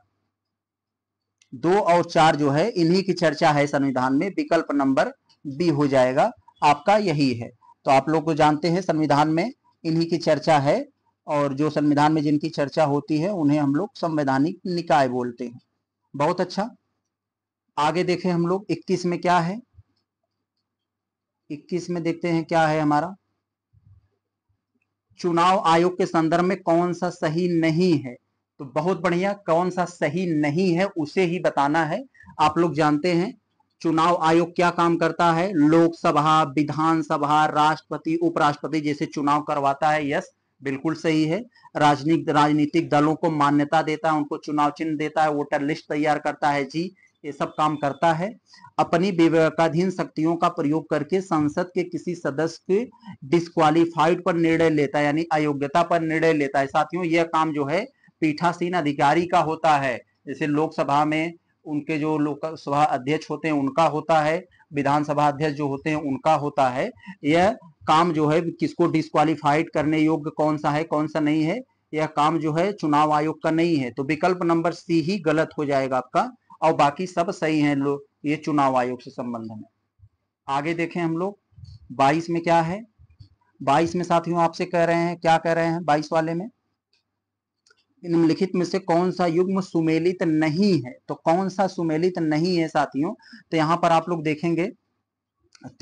दो और चार जो है इन्हीं की चर्चा है संविधान में विकल्प नंबर बी हो जाएगा आपका यही है तो आप लोग को तो जानते हैं संविधान में इन्हीं की चर्चा है और जो संविधान में जिनकी चर्चा होती है उन्हें हम लोग संवैधानिक निकाय बोलते हैं बहुत अच्छा आगे देखें हम लोग 21 में क्या है 21 में देखते हैं क्या है हमारा चुनाव आयोग के संदर्भ में कौन सा सही नहीं है तो बहुत बढ़िया कौन सा सही नहीं है उसे ही बताना है आप लोग जानते हैं चुनाव आयोग क्या काम करता है लोकसभा विधानसभा राष्ट्रपति उपराष्ट्रपति जैसे चुनाव करवाता है यस बिल्कुल सही है राजनीतिक राजनीतिक दलों को मान्यता देता है उनको चुनाव चिन्ह देता है वोटर लिस्ट तैयार करता है जी ये सब काम करता है अपनी विवेकाधीन शक्तियों का प्रयोग करके संसद के किसी सदस्य के डिस्कालीफाइड पर निर्णय लेता है यानी अयोग्यता पर निर्णय लेता है साथियों यह काम जो है पीठासीन अधिकारी का होता है जैसे लोकसभा में उनके जो लोकसभा अध्यक्ष होते हैं उनका होता है विधानसभा अध्यक्ष जो होते हैं उनका होता है यह काम जो है किसको डिस्कालीफाइड करने योग्य कौन सा है कौन सा नहीं है यह काम जो है चुनाव आयोग का नहीं है तो विकल्प नंबर सी ही गलत हो जाएगा आपका और बाकी सब सही है लोग ये चुनाव आयोग से संबंध में आगे देखें हम लोग बाईस में क्या है बाईस में साथियों आपसे कह रहे हैं क्या कह रहे हैं बाईस वाले में निम्नलिखित में से कौन सा युग्म सुमेलित नहीं है तो कौन सा सुमेलित नहीं है साथियों तो यहाँ पर आप लोग देखेंगे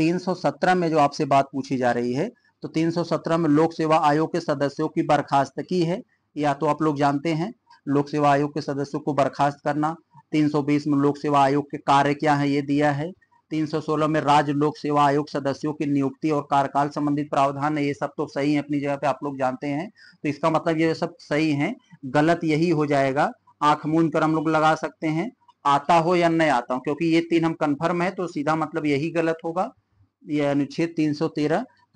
317 में जो आपसे बात पूछी जा रही है तो 317 में लोक सेवा आयोग के सदस्यों की बर्खास्तगी है या तो आप लोग जानते हैं लोक सेवा आयोग के सदस्यों को बर्खास्त करना 320 में लोक सेवा आयोग के कार्य क्या है ये दिया है 316 में राज्य लोक सेवा आयोग सदस्यों की नियुक्ति और कार्यकाल संबंधित प्रावधान है ये सब तो सही है अपनी जगह पे आप लोग जानते हैं तो इसका मतलब ये सब सही है गलत यही हो जाएगा आंख मूंद कर हम लोग लगा सकते हैं आता हो या नहीं आता हो क्योंकि ये तीन हम कन्फर्म है तो सीधा मतलब यही गलत होगा ये अनुच्छेद तीन कह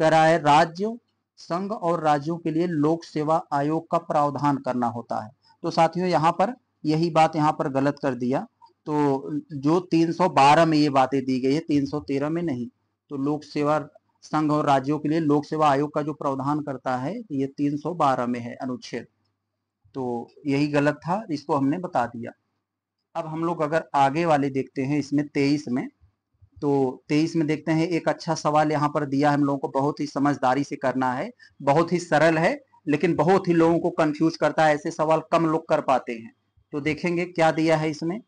रहा है राज्य संघ और राज्यों के लिए लोक सेवा आयोग का प्रावधान करना होता है तो साथियों यहाँ पर यही बात यहाँ पर गलत कर दिया तो जो 312 में ये बातें दी गई है 313 में नहीं तो लोक सेवा संघ और राज्यों के लिए लोक सेवा आयोग का जो प्रावधान करता है तो ये 312 में है अनुच्छेद तो यही गलत था इसको हमने बता दिया अब हम लोग अगर आगे वाले देखते हैं इसमें तेईस में तो तेईस में देखते हैं एक अच्छा सवाल यहाँ पर दिया हम लोगों को बहुत ही समझदारी से करना है बहुत ही सरल है लेकिन बहुत ही लोगों को कंफ्यूज करता है ऐसे सवाल कम लोग कर पाते हैं तो देखेंगे क्या दिया है इसमें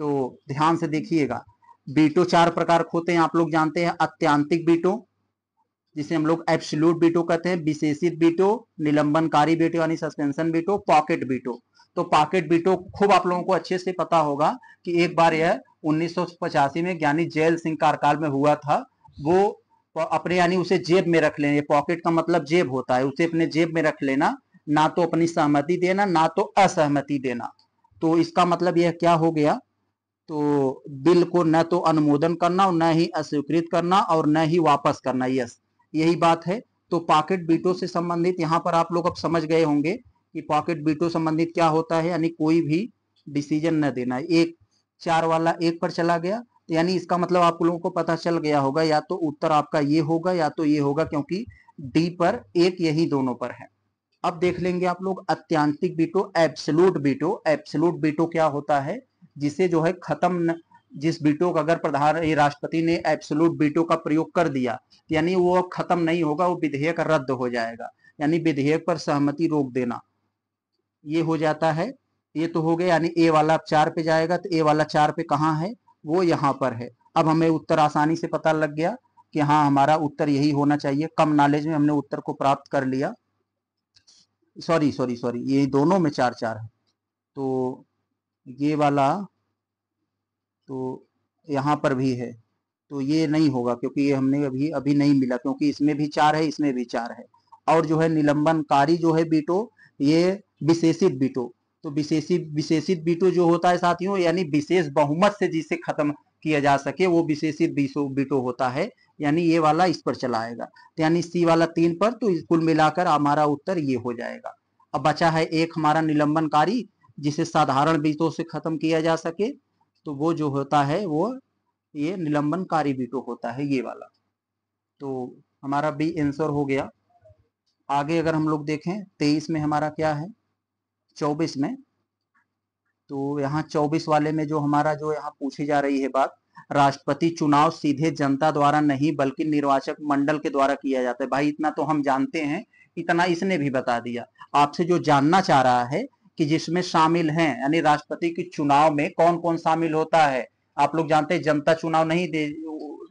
तो ध्यान से देखिएगा बीटो चार प्रकार होते हैं आप लोग जानते हैं अत्यांतिक बीटो जिसे हम लोग एब्सोल्यूट बीटो कहते हैं विशेषित बीटो निलंबनकारी बीटो यानी सस्पेंशन बीटो पॉकेट बीटो तो पॉकेट बीटो खूब आप लोगों को अच्छे से पता होगा कि एक बार यह उन्नीस में ज्ञानी जैल सिंह कार्यकाल में हुआ था वो अपने यानी उसे जेब में रख लेना पॉकेट का मतलब जेब होता है उसे अपने जेब में रख लेना ना तो अपनी सहमति देना ना तो असहमति देना तो इसका मतलब यह क्या हो गया तो बिल को न तो अनुमोदन करना और न ही अस्वीकृत करना और न ही वापस करना यस यही बात है तो पॉकेट बीटो से संबंधित यहाँ पर आप लोग अब समझ गए होंगे कि पॉकेट बीटो संबंधित क्या होता है यानी कोई भी डिसीजन न देना एक चार वाला एक पर चला गया तो यानी इसका मतलब आप लोगों को पता चल गया होगा या तो उत्तर आपका ये होगा या तो ये होगा क्योंकि डी पर एक यही दोनों पर है अब देख लेंगे आप लोग अत्यांतिक बीटो एब्सलूट बीटो एब्सलूट बीटो क्या होता है जिसे जो है खत्म जिस बीटो का अगर प्रधान राष्ट्रपति ने एब्सोलूट बीटो का प्रयोग कर दिया यानी वो खत्म नहीं होगा वो विधेयक रद्द हो जाएगा यानी विधेयक पर सहमति रोक देना ये हो जाता है ये तो हो गया यानी ए वाला चार पे जाएगा तो ए वाला चार पे कहाँ है वो यहाँ पर है अब हमें उत्तर आसानी से पता लग गया कि हाँ हमारा उत्तर यही होना चाहिए कम नॉलेज में हमने उत्तर को प्राप्त कर लिया सॉरी सॉरी सॉरी ये दोनों में चार चार है तो ये वाला तो यहाँ पर भी है तो ये नहीं होगा क्योंकि ये हमने अभी अभी नहीं मिला क्योंकि इसमें भी चार है इसमें भी चार है और जो है निलंबनकारी जो है बीटो ये विशेषित बीटो तो विशेषित विशेषित बीटो जो होता है साथियों यानी विशेष बहुमत से जिसे खत्म किया जा सके वो विशेषित बीटो होता है यानी ये वाला इस पर चला आएगा तो यानी सी वाला तीन पर तो कुल मिलाकर हमारा उत्तर ये हो जाएगा अब बचा है एक हमारा निलंबनकारी जिसे साधारण बीटों से खत्म किया जा सके तो वो जो होता है वो ये निलंबनकारी बीटो होता है ये वाला तो हमारा बी आंसर हो गया आगे अगर हम लोग देखें तेईस में हमारा क्या है चौबीस में तो यहाँ चौबीस वाले में जो हमारा जो यहाँ पूछी जा रही है बात राष्ट्रपति चुनाव सीधे जनता द्वारा नहीं बल्कि निर्वाचक मंडल के द्वारा किया जाता है भाई इतना तो हम जानते हैं इतना इसने भी बता दिया आपसे जो जानना चाह रहा है कि जिसमें शामिल हैं यानी राष्ट्रपति के चुनाव में कौन कौन शामिल होता है आप लोग जानते हैं जनता चुनाव नहीं दे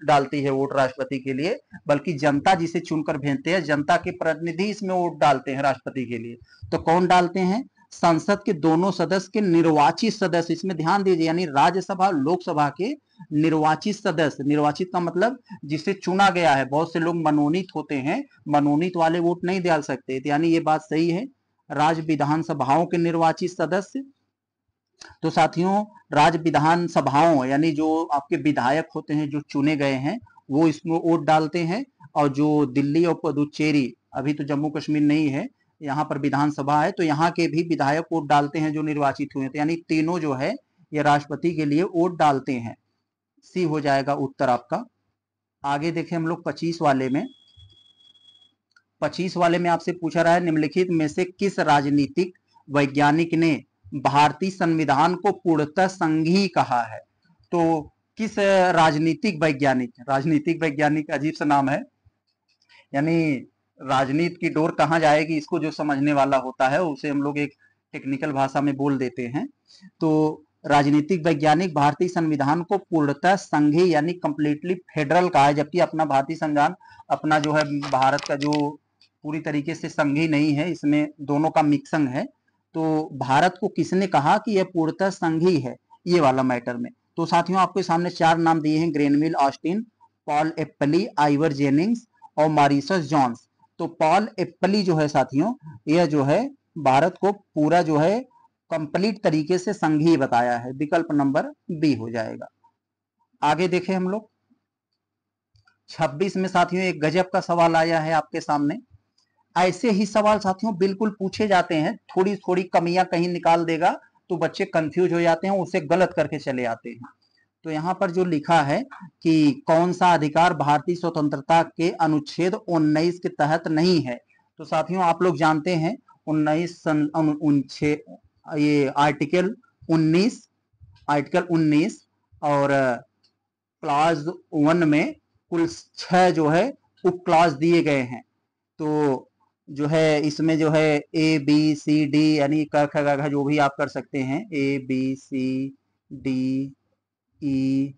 डालती है वोट राष्ट्रपति के लिए बल्कि जनता जिसे चुनकर भेजते हैं जनता के प्रतिनिधि इसमें वोट डालते हैं राष्ट्रपति के लिए तो कौन डालते हैं संसद के दोनों सदस्य के निर्वाचित सदस्य इसमें ध्यान दीजिए यानी राज्यसभा लोकसभा के निर्वाचित सदस्य निर्वाचित का मतलब जिसे चुना गया है बहुत से लोग मनोनीत होते हैं मनोनीत वाले वोट नहीं डाल सकते यानी ये बात सही है राज्य विधानसभाओं के निर्वाचित सदस्य तो साथियों राज्य विधानसभाओं यानी जो आपके विधायक होते हैं जो चुने गए हैं वो इसमें वोट डालते हैं और जो दिल्ली और पुदुचेरी अभी तो जम्मू कश्मीर नहीं है यहाँ पर विधानसभा है तो यहाँ के भी विधायक वोट डालते हैं जो निर्वाचित हुए हैं तो यानी तीनों जो है ये राष्ट्रपति के लिए वोट डालते हैं सी हो जाएगा उत्तर आपका आगे देखें हम लोग पच्चीस वाले में पच्चीस वाले में आपसे पूछा रहा है निम्नलिखित में से किस राजनीतिक वैज्ञानिक ने भारतीय संविधान को पूर्णतः संघी कहा है तो किस राजनीतिक वैज्ञानिक राजनीतिक वैज्ञानिक अजीब सा नाम है यानी राजनीति की डोर कहाँ जाएगी इसको जो समझने वाला होता है उसे हम लोग एक टेक्निकल भाषा में बोल देते हैं तो राजनीतिक वैज्ञानिक भारतीय संविधान को पूर्णतः संघी यानी कंप्लीटली फेडरल कहा है जबकि अपना भारतीय संविधान अपना जो है भारत का जो पूरी तरीके से संघी नहीं है इसमें दोनों का मिक्संग है तो भारत को किसने कहा कि यह पूर्णतः संघी है ये वाला मैटर में तो साथियों आपके सामने चार नाम दिए हैं Granville Austin Paul Appleby Ivor Jennings और मारिसस जॉन्स तो पॉल एप्पली जो है साथियों यह जो है भारत को पूरा जो है कंप्लीट तरीके से संघी बताया है विकल्प नंबर बी हो जाएगा आगे देखें हम लोग 26 में साथियों एक गजब का सवाल आया है आपके सामने ऐसे ही सवाल साथियों बिल्कुल पूछे जाते हैं थोड़ी थोड़ी कमियां कहीं निकाल देगा तो बच्चे कंफ्यूज हो जाते हैं उसे गलत करके चले आते हैं तो यहाँ पर जो लिखा है कि कौन सा अधिकार भारतीय स्वतंत्रता के अनुच्छेद 19 के तहत नहीं है तो साथियों आप लोग जानते हैं उन्नीस ये आर्टिकल 19 आर्टिकल 19 और क्लास वन में कुल छह जो है उप क्लास दिए गए हैं तो जो है इसमें जो है ए बी सी डी यानी क ख ग जो भी आप कर सकते हैं A B C D E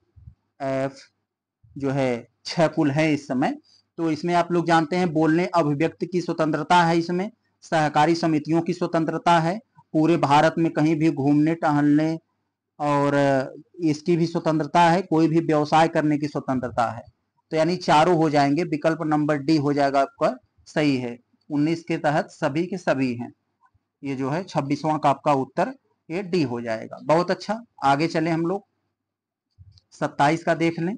F जो है छह कुल है इस समय तो इसमें आप लोग जानते हैं बोलने अभिव्यक्ति की स्वतंत्रता है इसमें सहकारी समितियों की स्वतंत्रता है पूरे भारत में कहीं भी घूमने टहलने और इसकी भी स्वतंत्रता है कोई भी व्यवसाय करने की स्वतंत्रता है तो यानी चारों हो जाएंगे विकल्प नंबर डी हो जाएगा आपका सही है उन्नीस के तहत सभी के सभी हैं ये जो है छब्बीसवा का आपका उत्तर ये डी हो जाएगा बहुत अच्छा आगे चले हम लोग सत्ताईस का देख लें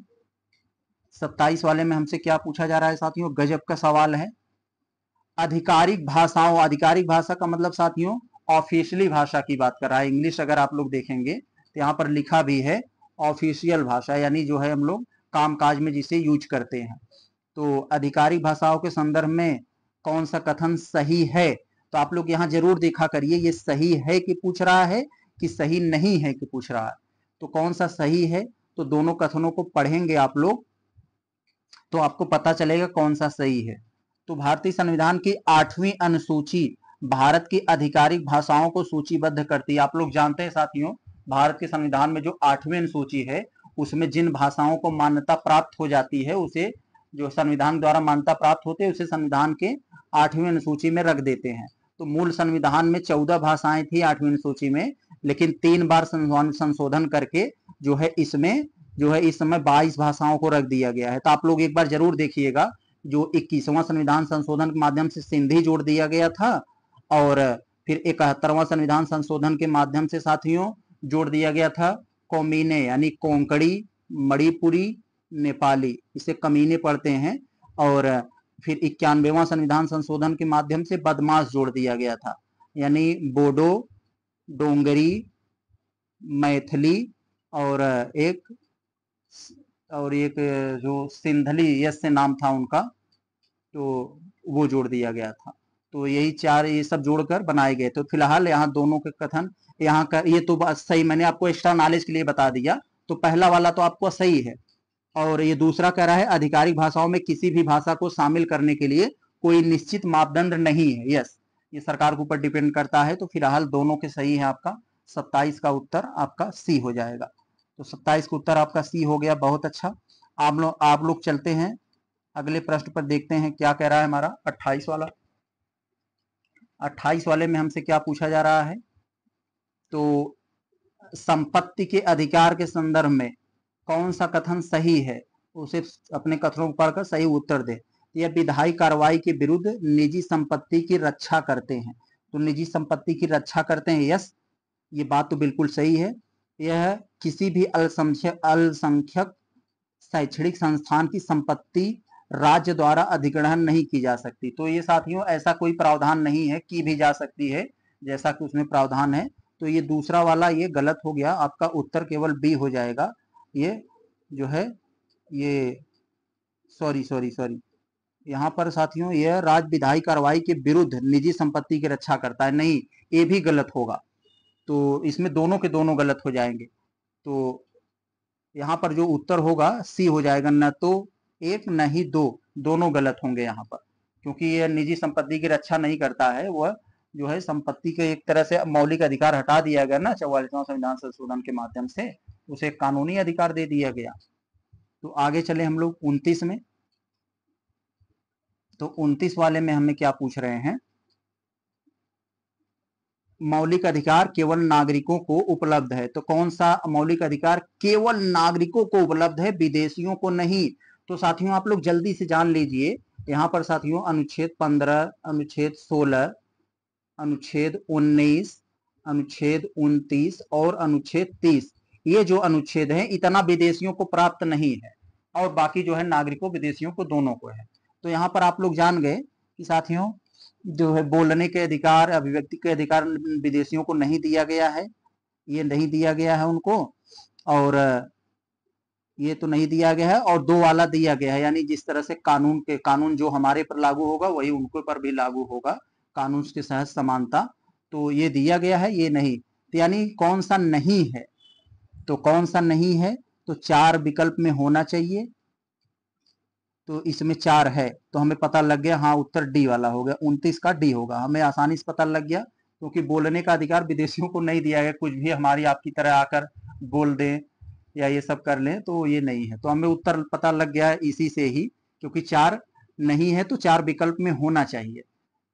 सत्ताईस वाले में हमसे क्या पूछा जा रहा है साथियों गजब का सवाल है आधिकारिक भाषाओं आधिकारिक भाषा का मतलब साथियों ऑफिशियली भाषा की बात कर रहा है इंग्लिश अगर आप लोग देखेंगे तो यहाँ पर लिखा भी है ऑफिशियल भाषा यानी जो है हम लोग कामकाज में जिसे यूज करते हैं तो आधिकारिक भाषाओं के संदर्भ में कौन सा कथन सही है तो आप लोग यहाँ जरूर देखा करिए ये सही है कि पूछ रहा है कि सही नहीं है कि पूछ रहा है तो कौन सा सही है तो दोनों कथनों को पढ़ेंगे आप लोग तो आपको पता चलेगा कौन सा सही है तो भारतीय संविधान की आठवीं अनुसूची भारत की आधिकारिक भाषाओं को सूचीबद्ध करती है आप लोग जानते हैं साथियों भारत के संविधान में जो आठवीं अनुसूची है उसमें जिन भाषाओं को मान्यता प्राप्त हो जाती है उसे जो संविधान द्वारा मान्यता प्राप्त होते हैं उसे संविधान के आठवीं अनुसूची में रख देते हैं तो मूल संविधान में चौदह भाषाएं थी आठवीं अनुसूची में लेकिन तीन बार संशोधन करके जो है इसमें जो है इस समय बाईस भाषाओं को रख दिया गया है तो आप लोग एक बार जरूर देखिएगा जो इक्कीसवां संविधान संशोधन के माध्यम से सिंधी जोड़ दिया गया था और फिर इकहत्तरवां संविधान संशोधन के माध्यम से साथियों जोड़ दिया गया था कौमीने यानी कोंकड़ी मणिपुरी नेपाली इसे कमीने पढ़ते हैं और फिर इक्यानवेवा संविधान संशोधन के माध्यम से बदमाश जोड़ दिया गया था यानी बोडो डोंगरी मैथिली और एक और एक जो सिंधली यस से नाम था उनका तो वो जोड़ दिया गया था तो यही चार ये सब जोड़कर बनाए गए तो फिलहाल यहाँ दोनों के कथन यहाँ का ये तो सही मैंने आपको एक्स्ट्रा नॉलेज के लिए बता दिया तो पहला वाला तो आपको सही है और ये दूसरा कह रहा है आधिकारिक भाषाओं में किसी भी भाषा को शामिल करने के लिए कोई निश्चित मापदंड नहीं है यस ये सरकार के ऊपर डिपेंड करता है तो फिलहाल दोनों के सही है आपका सत्ताईस का उत्तर आपका सी हो जाएगा तो सत्ताईस का उत्तर आपका सी हो गया बहुत अच्छा आप लोग आप लोग चलते हैं अगले प्रश्न पर देखते हैं क्या कह रहा है हमारा अट्ठाईस वाला अट्ठाईस वाले में हमसे क्या पूछा जा रहा है तो संपत्ति के अधिकार के संदर्भ में कौन सा कथन सही है उसे अपने कथनों को पढ़कर सही उत्तर दे यह विधायी कार्रवाई के विरुद्ध निजी संपत्ति की रक्षा करते हैं तो निजी संपत्ति की रक्षा करते हैं यस ये बात तो बिल्कुल सही है यह किसी भी अल्पसंख्यक अल्पसंख्यक शैक्षणिक संस्थान की संपत्ति राज्य द्वारा अधिग्रहण नहीं की जा सकती तो ये साथियों ऐसा कोई प्रावधान नहीं है की भी जा सकती है जैसा कि उसमें प्रावधान है तो ये दूसरा वाला ये गलत हो गया आपका उत्तर केवल बी हो जाएगा ये जो है ये सॉरी सॉरी सॉरी यहाँ पर साथियों यह राज विधायी कार्रवाई के विरुद्ध निजी संपत्ति की रक्षा करता है नहीं ये भी गलत होगा तो इसमें दोनों के दोनों गलत हो जाएंगे तो यहाँ पर जो उत्तर होगा सी हो जाएगा न तो एक न ही दो दोनों गलत होंगे यहाँ पर क्योंकि यह निजी संपत्ति की रक्षा नहीं करता है वह जो है संपत्ति के एक तरह से मौलिक अधिकार हटा दिया गया ना चौवालीसवां संविधान संशोधन के माध्यम से उसे कानूनी अधिकार दे दिया गया तो आगे चले हम लोग उन्तीस में तो उन्तीस वाले में हमें क्या पूछ रहे हैं मौलिक अधिकार केवल नागरिकों को उपलब्ध है तो कौन सा मौलिक अधिकार केवल नागरिकों को उपलब्ध है विदेशियों को नहीं तो साथियों आप लोग जल्दी से जान लीजिए यहां पर साथियों अनुच्छेद पंद्रह अनुच्छेद सोलह अनुच्छेद उन्नीस अनुच्छेद उनतीस और अनुच्छेद तीस ये जो अनुच्छेद है इतना विदेशियों को प्राप्त नहीं है और बाकी जो है नागरिकों विदेशियों को दोनों को है तो यहाँ पर आप लोग जान गए कि साथियों जो है बोलने के अधिकार अभिव्यक्ति के अधिकार विदेशियों को नहीं दिया गया है ये नहीं दिया गया है उनको और ये तो नहीं दिया गया है और दो वाला दिया गया है यानी जिस तरह से कानून के कानून जो हमारे पर लागू होगा वही उनके पर भी लागू होगा कानून के सहज समानता तो ये दिया गया है ये नहीं तो यानी कौन सा नहीं है तो कौन सा नहीं है तो चार विकल्प में होना चाहिए तो इसमें चार है तो हमें पता लग गया हाँ उत्तर डी वाला हो गया उन्तीस का डी होगा हमें आसानी से पता लग गया क्योंकि तो बोलने का अधिकार विदेशियों को नहीं दिया गया कुछ भी हमारी आपकी तरह आकर बोल दें या ये सब कर लें तो ये नहीं है तो हमें उत्तर पता लग गया इसी से ही क्योंकि चार नहीं है तो चार विकल्प में होना चाहिए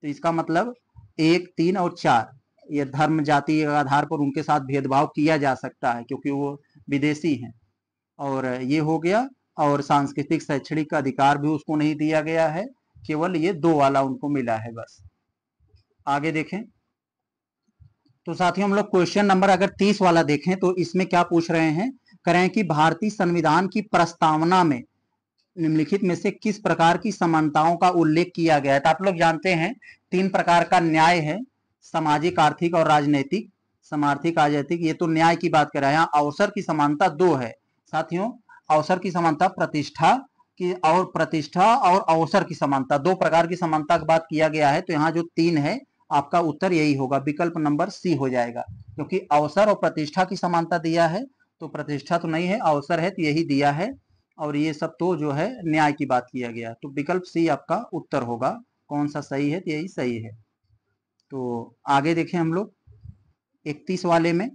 तो इसका मतलब एक तीन और चार ये धर्म जाति के आधार पर उनके साथ भेदभाव किया जा सकता है क्योंकि वो विदेशी हैं और ये हो गया और सांस्कृतिक शैक्षणिक अधिकार भी उसको नहीं दिया गया है केवल ये दो वाला उनको मिला है बस आगे देखें तो साथियों हम लोग क्वेश्चन नंबर अगर तीस वाला देखें तो इसमें क्या पूछ रहे हैं करें कि भारतीय संविधान की प्रस्तावना में निम्नलिखित में से किस प्रकार की समानताओं का उल्लेख किया गया है तो आप लोग जानते हैं तीन प्रकार का न्याय है सामाजिक आर्थिक और राजनीतिक समार्थिक राजनीतिक ये तो न्याय की बात कर रहे हैं अवसर की समानता दो है साथियों अवसर की समानता प्रतिष्ठा की और प्रतिष्ठा और अवसर की समानता दो प्रकार की समानता की बात किया गया है तो यहाँ जो तीन है आपका उत्तर यही होगा विकल्प नंबर सी हो जाएगा क्योंकि अवसर और प्रतिष्ठा की समानता दिया है तो प्रतिष्ठा तो नहीं है अवसर है तो यही दिया है और ये सब तो जो है न्याय की बात किया गया तो विकल्प सी आपका उत्तर होगा कौन सा सही है तो यही सही है तो आगे देखें हम लोग इकतीस वाले में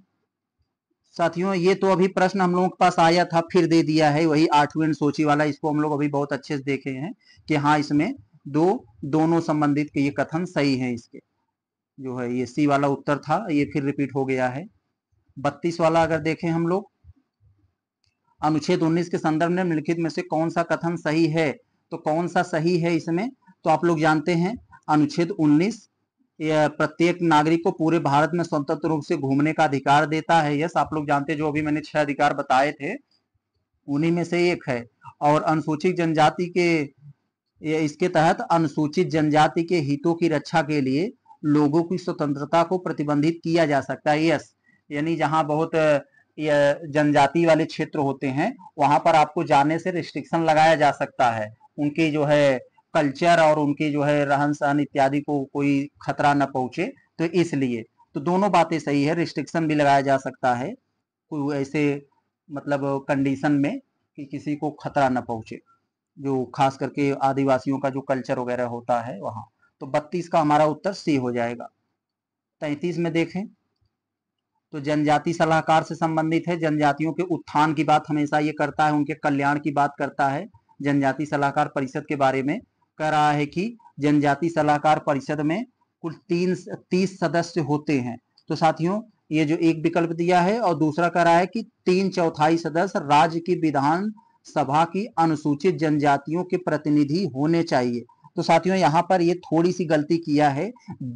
साथियों ये तो अभी प्रश्न हम लोगों के पास आया था फिर दे दिया है वही आठवीं सोची वाला इसको हम लोग अभी बहुत अच्छे से देखे हैं कि हाँ इसमें दो दोनों संबंधित के ये कथन सही है इसके जो है ये सी वाला उत्तर था ये फिर रिपीट हो गया है बत्तीस वाला अगर देखें हम लोग अनुच्छेद 19 के संदर्भ में निम्नलिखित में से कौन सा कथन सही है तो कौन सा सही है इसमें तो आप लोग जानते हैं अनुच्छेद 19 प्रत्येक नागरिक को पूरे भारत में स्वतंत्र रूप से घूमने का अधिकार देता है यस आप लोग जानते जो अभी मैंने छह अधिकार बताए थे उन्हीं में से एक है और अनुसूचित जनजाति के इसके तहत अनुसूचित जनजाति के हितों की रक्षा के लिए लोगों की स्वतंत्रता को प्रतिबंधित किया जा सकता है यस यानी जहां बहुत जनजाति वाले क्षेत्र होते हैं वहां पर आपको जाने से रिस्ट्रिक्शन लगाया जा सकता है उनके जो है कल्चर और उनके जो है रहन सहन इत्यादि को कोई खतरा न पहुंचे तो इसलिए तो दोनों बातें सही है रिस्ट्रिक्शन भी लगाया जा सकता है कोई ऐसे मतलब कंडीशन में कि किसी को खतरा न पहुंचे जो खास करके आदिवासियों का जो कल्चर वगैरह होता है वहाँ तो बत्तीस का हमारा उत्तर सी हो जाएगा तैतीस में देखें तो जनजाति सलाहकार से संबंधित है जनजातियों के उत्थान की बात हमेशा ये करता है उनके कल्याण की बात करता है जनजाति सलाहकार परिषद के बारे में कह रहा है कि जनजाति सलाहकार परिषद में कुल तीन तीस सदस्य होते हैं तो साथियों ये जो एक विकल्प दिया है और दूसरा कह रहा है कि तीन चौथाई सदस्य राज्य की विधान सभा की अनुसूचित जनजातियों के प्रतिनिधि होने चाहिए तो साथियों यहाँ पर ये थोड़ी सी गलती किया है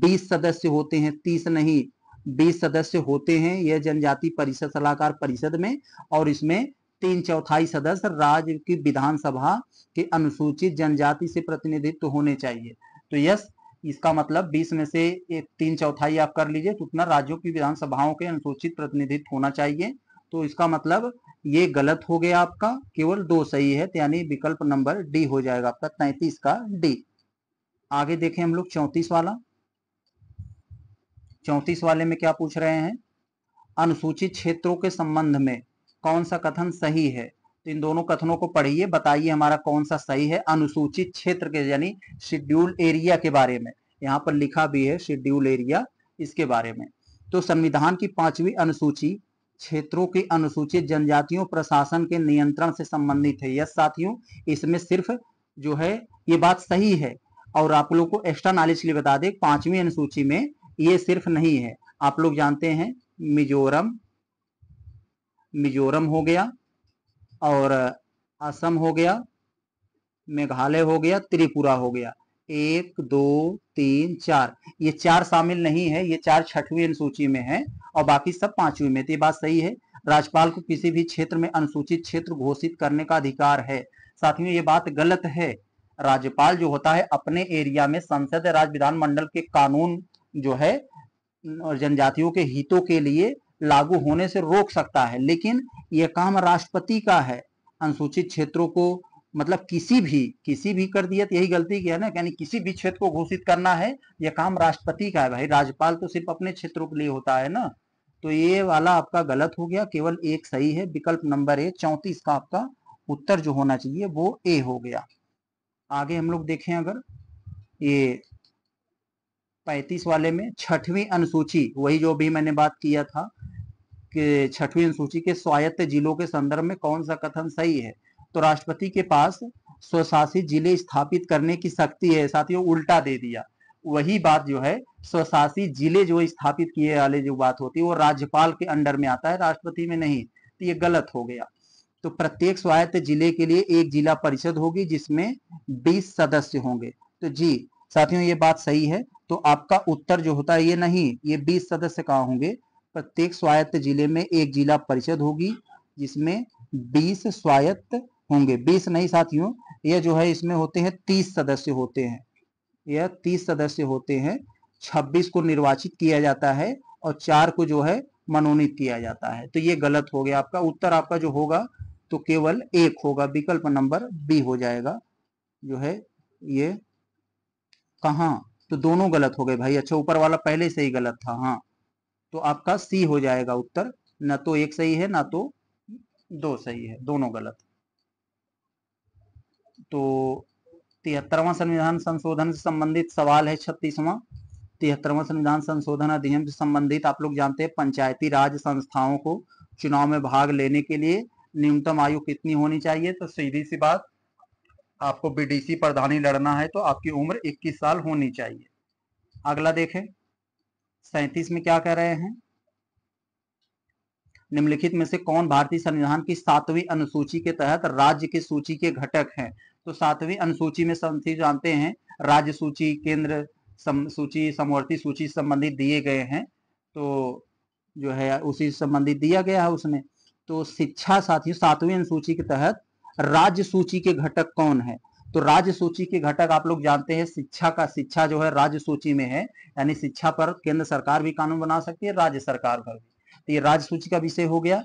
बीस सदस्य होते हैं तीस नहीं बीस सदस्य होते हैं यह जनजाति परिषद सलाहकार परिषद में और इसमें तीन चौथाई सदस्य राज्य की विधानसभा के अनुसूचित जनजाति से प्रतिनिधित्व होने चाहिए तो यस इसका मतलब 20 में से एक तीन चौथाई आप कर लीजिए तो उतना राज्यों की विधानसभाओं के अनुसूचित प्रतिनिधित्व होना चाहिए तो इसका मतलब ये गलत हो गया आपका केवल दो सही है यानी विकल्प नंबर डी हो जाएगा आपका तैतीस का डी आगे देखें हम लोग चौंतीस वाला चौंतीस वाले में क्या पूछ रहे हैं अनुसूचित क्षेत्रों के संबंध में कौन सा कथन सही है तो इन दोनों कथनों को पढ़िए बताइए हमारा कौन सा सही है अनुसूचित क्षेत्र के यानी शेड्यूल एरिया के बारे में यहाँ पर लिखा भी है शेड्यूल एरिया इसके बारे में तो संविधान की पांचवी अनुसूची क्षेत्रों की अनुसूचित जनजातियों प्रशासन के नियंत्रण से संबंधित है यस साथियों इसमें सिर्फ जो है ये बात सही है और आप लोग को एक्स्ट्रा नॉलेज के लिए बता दें पांचवी अनुसूची में ये सिर्फ नहीं है आप लोग जानते हैं मिजोरम मिजोरम हो गया और असम हो गया मेघालय हो गया त्रिपुरा हो गया एक दो तीन चार ये चार शामिल नहीं है ये चार छठवीं अनुसूची में है और बाकी सब पांचवी में तो ये बात सही है राज्यपाल को किसी भी क्षेत्र में अनुसूचित क्षेत्र घोषित करने का अधिकार है साथियों ये बात गलत है राज्यपाल जो होता है अपने एरिया में संसद राज्य विधानमंडल के कानून जो है और जनजातियों के हितों के लिए लागू होने से रोक सकता है लेकिन यह काम राष्ट्रपति का है अनुसूचित क्षेत्रों को मतलब किसी भी किसी भी कर दिया तो यही गलती की है ना यानी किसी भी क्षेत्र को घोषित करना है यह काम राष्ट्रपति का है भाई राज्यपाल तो सिर्फ अपने क्षेत्रों के लिए होता है ना तो ये वाला आपका गलत हो गया केवल एक सही है विकल्प नंबर ए चौंतीस का आपका उत्तर जो होना चाहिए वो ए हो गया आगे हम लोग देखें अगर ये पैतीस वाले में छठवीं अनुसूची वही जो भी मैंने बात किया था कि छठवीं अनुसूची के स्वायत्त जिलों के संदर्भ में कौन सा कथन सही है तो राष्ट्रपति के पास स्वशासित जिले स्थापित करने की शक्ति है साथियों उल्टा दे दिया वही बात जो है स्वशासित जिले जो स्थापित किए वाले जो बात होती है वो राज्यपाल के अंडर में आता है राष्ट्रपति में नहीं तो ये गलत हो गया तो प्रत्येक स्वायत्त जिले के लिए एक जिला परिषद होगी जिसमें बीस सदस्य होंगे तो जी साथियों ये बात सही है तो आपका उत्तर जो होता है ये नहीं ये बीस सदस्य कहाँ होंगे प्रत्येक स्वायत्त जिले में एक जिला परिषद होगी जिसमें बीस स्वायत्त होंगे बीस नहीं साथियों यह जो है इसमें होते हैं तीस सदस्य होते हैं यह तीस सदस्य होते हैं छब्बीस को निर्वाचित किया जाता है और चार को जो है मनोनीत किया जाता है तो ये गलत हो गया आपका उत्तर आपका जो होगा तो केवल एक होगा विकल्प नंबर बी हो जाएगा जो है ये कहा तो दोनों गलत हो गए भाई अच्छा ऊपर वाला पहले से ही गलत था हाँ तो आपका सी हो जाएगा उत्तर ना तो एक सही है ना तो दो सही है दोनों गलत तो तिहत्तरवा संविधान संशोधन से संबंधित सवाल है छत्तीसवां तिहत्तरवा संविधान संशोधन अधिनियम से संबंधित आप लोग जानते हैं पंचायती राज संस्थाओं को चुनाव में भाग लेने के लिए न्यूनतम आयु कितनी होनी चाहिए तो सीधी सी बात आपको बीडीसी प्रधानी लड़ना है तो आपकी उम्र 21 साल होनी चाहिए अगला देखें सैतीस में क्या कह रहे हैं निम्नलिखित में से कौन भारतीय संविधान की सातवीं अनुसूची के तहत राज्य की सूची के घटक हैं तो सातवीं अनुसूची में जानते हैं राज्य सूची केंद्र सम, सूची समवर्ती सूची संबंधित दिए गए हैं तो जो है उसी संबंधित दिया गया है उसमें तो शिक्षा साथियों सातवीं अनुसूची के तहत राज्य सूची के घटक कौन है तो राज्य सूची के घटक आप लोग जानते हैं शिक्षा का शिक्षा जो है राज्य सूची में है यानी शिक्षा पर केंद्र सरकार भी कानून बना सकती है राज्य सरकार पर भी तो ये राज्य सूची का विषय हो गया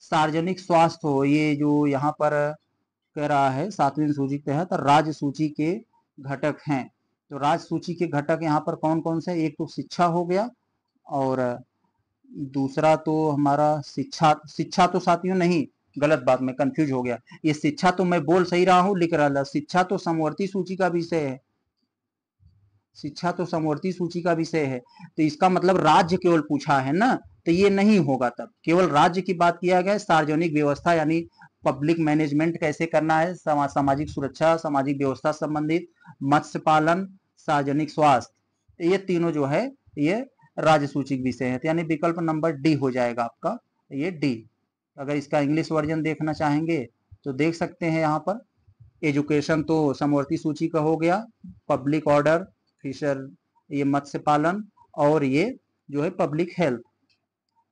सार्वजनिक स्वास्थ्य हो ये जो यहाँ पर कह रहा है सातवीं सूची के तहत राज्य सूची के घटक हैं तो राज्य सूची के घटक यहाँ पर कौन कौन से एक तो शिक्षा हो गया और दूसरा तो हमारा शिक्षा शिक्षा तो साथियों नहीं गलत बात में कंफ्यूज हो गया ये शिक्षा तो मैं बोल सही रहा हूं लिख रहा शिक्षा तो समवर्ती सूची का विषय है शिक्षा तो समवर्ती सूची का विषय है तो इसका मतलब राज्य केवल पूछा है ना तो ये नहीं होगा तब केवल राज्य की बात किया गया सार्वजनिक व्यवस्था यानी पब्लिक मैनेजमेंट कैसे करना है समा, सामाजिक सुरक्षा सामाजिक व्यवस्था संबंधित मत्स्य पालन सार्वजनिक स्वास्थ्य तो ये तीनों जो है ये राज्य सूची विषय है तो यानी विकल्प नंबर डी हो जाएगा आपका ये डी अगर इसका इंग्लिश वर्जन देखना चाहेंगे तो देख सकते हैं यहाँ पर एजुकेशन तो समवर्ती सूची का हो गया पब्लिक ऑर्डर फिशर ये मत्स्य पालन और ये जो है पब्लिक हेल्थ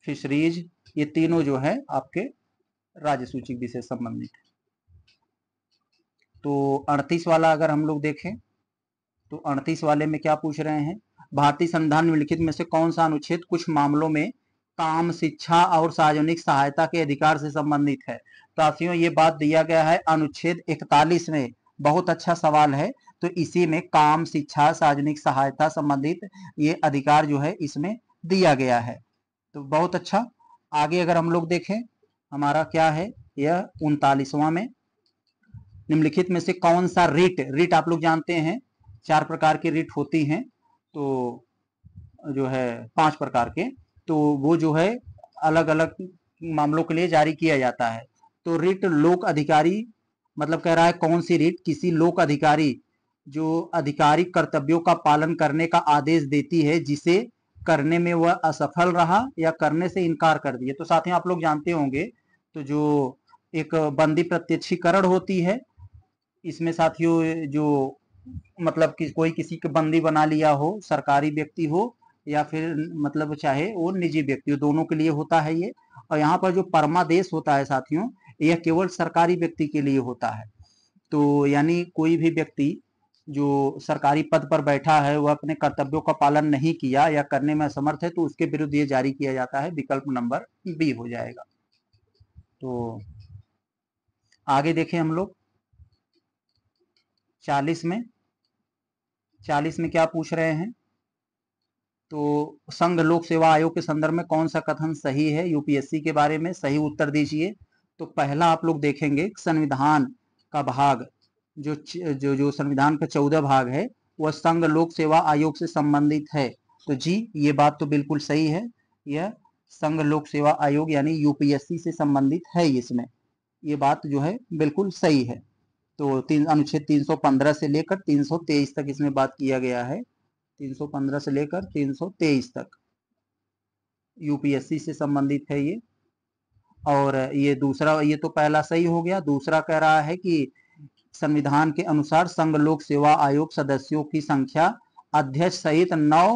फिशरीज ये तीनों जो है आपके राज्य सूची विशेष संबंधित है तो अड़तीस वाला अगर हम लोग देखें तो अड़तीस वाले में क्या पूछ रहे हैं भारतीय संविधान निम्नलिखित में से कौन सा अनुच्छेद कुछ मामलों में काम शिक्षा और सार्वजनिक सहायता के अधिकार से संबंधित है साथियों ये बात दिया गया है अनुच्छेद 41 में बहुत अच्छा सवाल है तो इसी में काम शिक्षा सार्वजनिक सहायता संबंधित ये अधिकार जो है इसमें दिया गया है तो बहुत अच्छा आगे अगर हम लोग देखें हमारा क्या है यह उनतालीसवा में निम्नलिखित में से कौन सा रीट रीट आप लोग जानते हैं चार प्रकार की रीट होती हैं तो जो है पांच प्रकार के तो वो जो है अलग अलग मामलों के लिए जारी किया जाता है तो रिट लोक अधिकारी मतलब कह रहा है कौन सी रिट किसी लोक अधिकारी जो आधिकारिक कर्तव्यों का पालन करने का आदेश देती है जिसे करने में वह असफल रहा या करने से इनकार कर दिया तो साथ ही आप लोग जानते होंगे तो जो एक बंदी प्रत्यक्षीकरण होती है इसमें साथियों जो मतलब कि कोई किसी के बंदी बना लिया हो सरकारी व्यक्ति हो या फिर मतलब चाहे वो निजी व्यक्ति दोनों के लिए होता है ये और यहाँ पर जो परमादेश होता है साथियों यह केवल सरकारी व्यक्ति के लिए होता है तो यानी कोई भी व्यक्ति जो सरकारी पद पर बैठा है वह अपने कर्तव्यों का पालन नहीं किया या करने में असमर्थ है तो उसके विरुद्ध ये जारी किया जाता है विकल्प नंबर बी हो जाएगा तो आगे देखें हम लोग चालीस में चालीस में क्या पूछ रहे हैं तो संघ लोक सेवा आयोग के संदर्भ में कौन सा कथन सही है यूपीएससी के बारे में सही उत्तर दीजिए तो पहला आप लोग देखेंगे संविधान का भाग जो जो जो संविधान का चौदह भाग है वह संघ लोक सेवा आयोग से संबंधित है तो जी ये बात तो बिल्कुल सही है यह संघ लोक सेवा आयोग यानी यूपीएससी से संबंधित है इसमें ये बात जो है बिल्कुल सही है तो तीन अनुच्छेद 315 से लेकर 323 तक इसमें बात किया गया है 315 से लेकर 323 तक यूपीएससी से संबंधित है ये और ये दूसरा ये तो पहला सही हो गया दूसरा कह रहा है कि संविधान के अनुसार संघ लोक सेवा आयोग सदस्यों की संख्या अध्यक्ष सहित नौ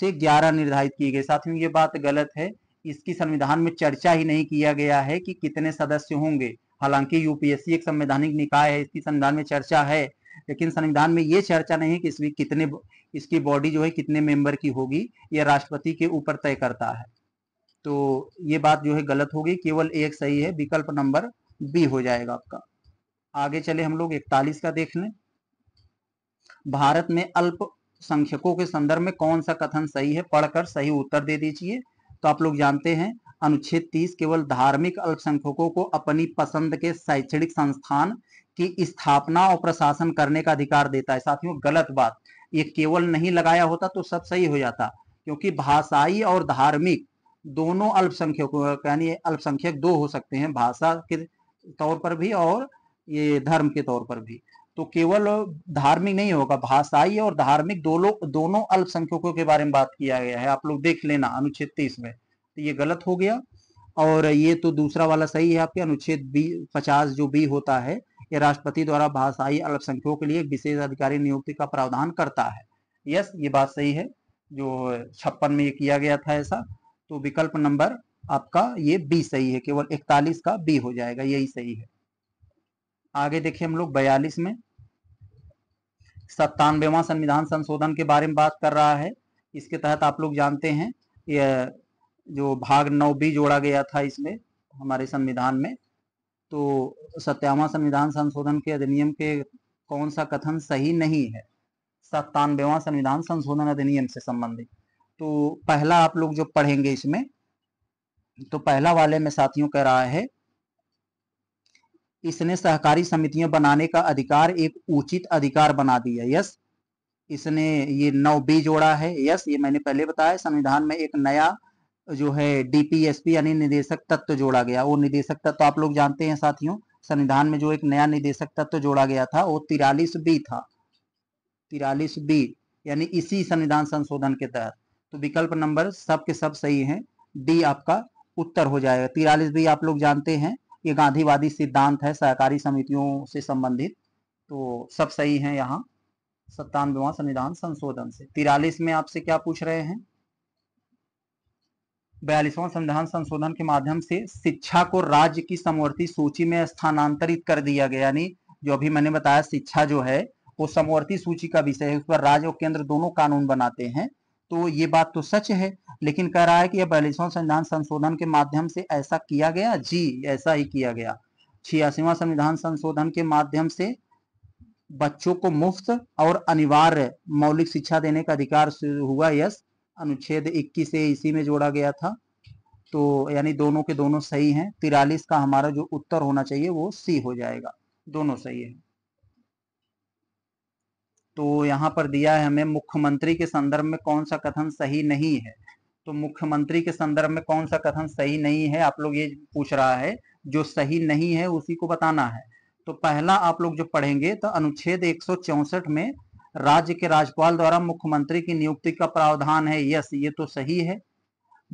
से ग्यारह निर्धारित की गई साथियों ये बात गलत है इसकी संविधान में चर्चा ही नहीं किया गया है कि कितने सदस्य होंगे हालांकि यूपीएससी एक संवैधानिक निकाय है इसकी संविधान में चर्चा है लेकिन संविधान में ये चर्चा नहीं है कि इसमें कितने इसकी बॉडी जो है कितने मेंबर की होगी यह राष्ट्रपति के ऊपर तय करता है तो ये बात जो है गलत होगी केवल एक सही है विकल्प नंबर बी हो जाएगा आपका आगे चले हम लोग इकतालीस का देख लें भारत में अल्पसंख्यकों के संदर्भ में कौन सा कथन सही है पढ़कर सही उत्तर दे दीजिए तो आप लोग जानते हैं अनुच्छेद 30 केवल धार्मिक अल्पसंख्यकों को अपनी पसंद के शैक्षणिक संस्थान कि स्थापना और प्रशासन करने का अधिकार देता है साथियों गलत बात ये केवल नहीं लगाया होता तो सब सही हो जाता क्योंकि भाषाई और धार्मिक दोनों अल्पसंख्यक यानी अल्पसंख्यक दो हो सकते हैं भाषा के तौर पर भी और ये धर्म के तौर पर भी तो केवल धार्मिक नहीं होगा भाषाई और धार्मिक दोनों दोनों अल्पसंख्यकों के बारे में बात किया गया है आप लोग देख लेना अनुच्छेद तीस में तो ये गलत हो गया और ये तो दूसरा वाला सही है आपके अनुच्छेद बी पचास जो बी होता है ये राष्ट्रपति द्वारा भाषाई अल्पसंख्यकों के लिए विशेष अधिकारी नियुक्ति का प्रावधान करता है यस ये बात सही है जो छप्पन में ये किया गया था ऐसा तो विकल्प नंबर आपका ये बी सही है केवल इकतालीस का बी हो जाएगा यही सही है आगे देखिए हम लोग बयालीस में सत्तानवेवा संविधान संशोधन के बारे में बात कर रहा है इसके तहत आप लोग जानते हैं ये जो भाग नौ बी जोड़ा गया था इसमें हमारे संविधान में तो सत्यावा संविधान संशोधन के अधिनियम के कौन सा कथन सही नहीं है सत्तानवेवा संविधान संशोधन अधिनियम से संबंधित तो पहला आप लोग जो पढ़ेंगे इसमें तो पहला वाले में साथियों कह रहा है इसने सहकारी समितियां बनाने का अधिकार एक उचित अधिकार बना दिया यस इसने ये नौ बी जोड़ा है यस ये मैंने पहले बताया संविधान में एक नया जो है डीपीएसपी यानी निदेशक तत्व तो जोड़ा गया वो निदेशक तत्व तो आप लोग जानते हैं साथियों संविधान में जो एक नया निदेशक तत्व तो जोड़ा गया था वो तिरालीस बी था तिरालीस बी यानी इसी संविधान संशोधन के तहत तो विकल्प नंबर सब के सब सही है डी आपका उत्तर हो जाएगा तिरालीस बी आप लोग जानते हैं ये गांधीवादी सिद्धांत है सहकारी समितियों से संबंधित तो सब सही है यहाँ सत्तानवे संविधान संशोधन से तिरालीस में आपसे क्या पूछ रहे हैं बयालीसवां संविधान संशोधन के माध्यम से शिक्षा को राज्य की समवर्ती सूची में स्थानांतरित कर दिया गया यानी जो अभी मैंने बताया शिक्षा जो है वो समवर्ती सूची का विषय है उस पर राज्य और केंद्र दोनों कानून बनाते हैं तो ये बात तो सच है लेकिन कह रहा है कि यह बयालीसवां संविधान संशोधन के माध्यम से ऐसा किया गया जी ऐसा ही किया गया छियासीवा संविधान संशोधन के माध्यम से बच्चों को मुफ्त और अनिवार्य मौलिक शिक्षा देने का अधिकार हुआ यस अनुच्छेद 21 से इसी में जोड़ा गया था तो यानी दोनों के दोनों सही हैं तिरालीस का हमारा जो उत्तर होना चाहिए वो सी हो जाएगा दोनों सही है तो यहाँ पर दिया है हमें मुख्यमंत्री के संदर्भ में कौन सा कथन सही नहीं है तो मुख्यमंत्री के संदर्भ में कौन सा कथन सही नहीं है आप लोग ये पूछ रहा है जो सही नहीं है उसी को बताना है तो पहला आप लोग जो पढ़ेंगे तो अनुच्छेद एक में राज्य के राज्यपाल द्वारा मुख्यमंत्री की नियुक्ति का प्रावधान है यस ये तो सही है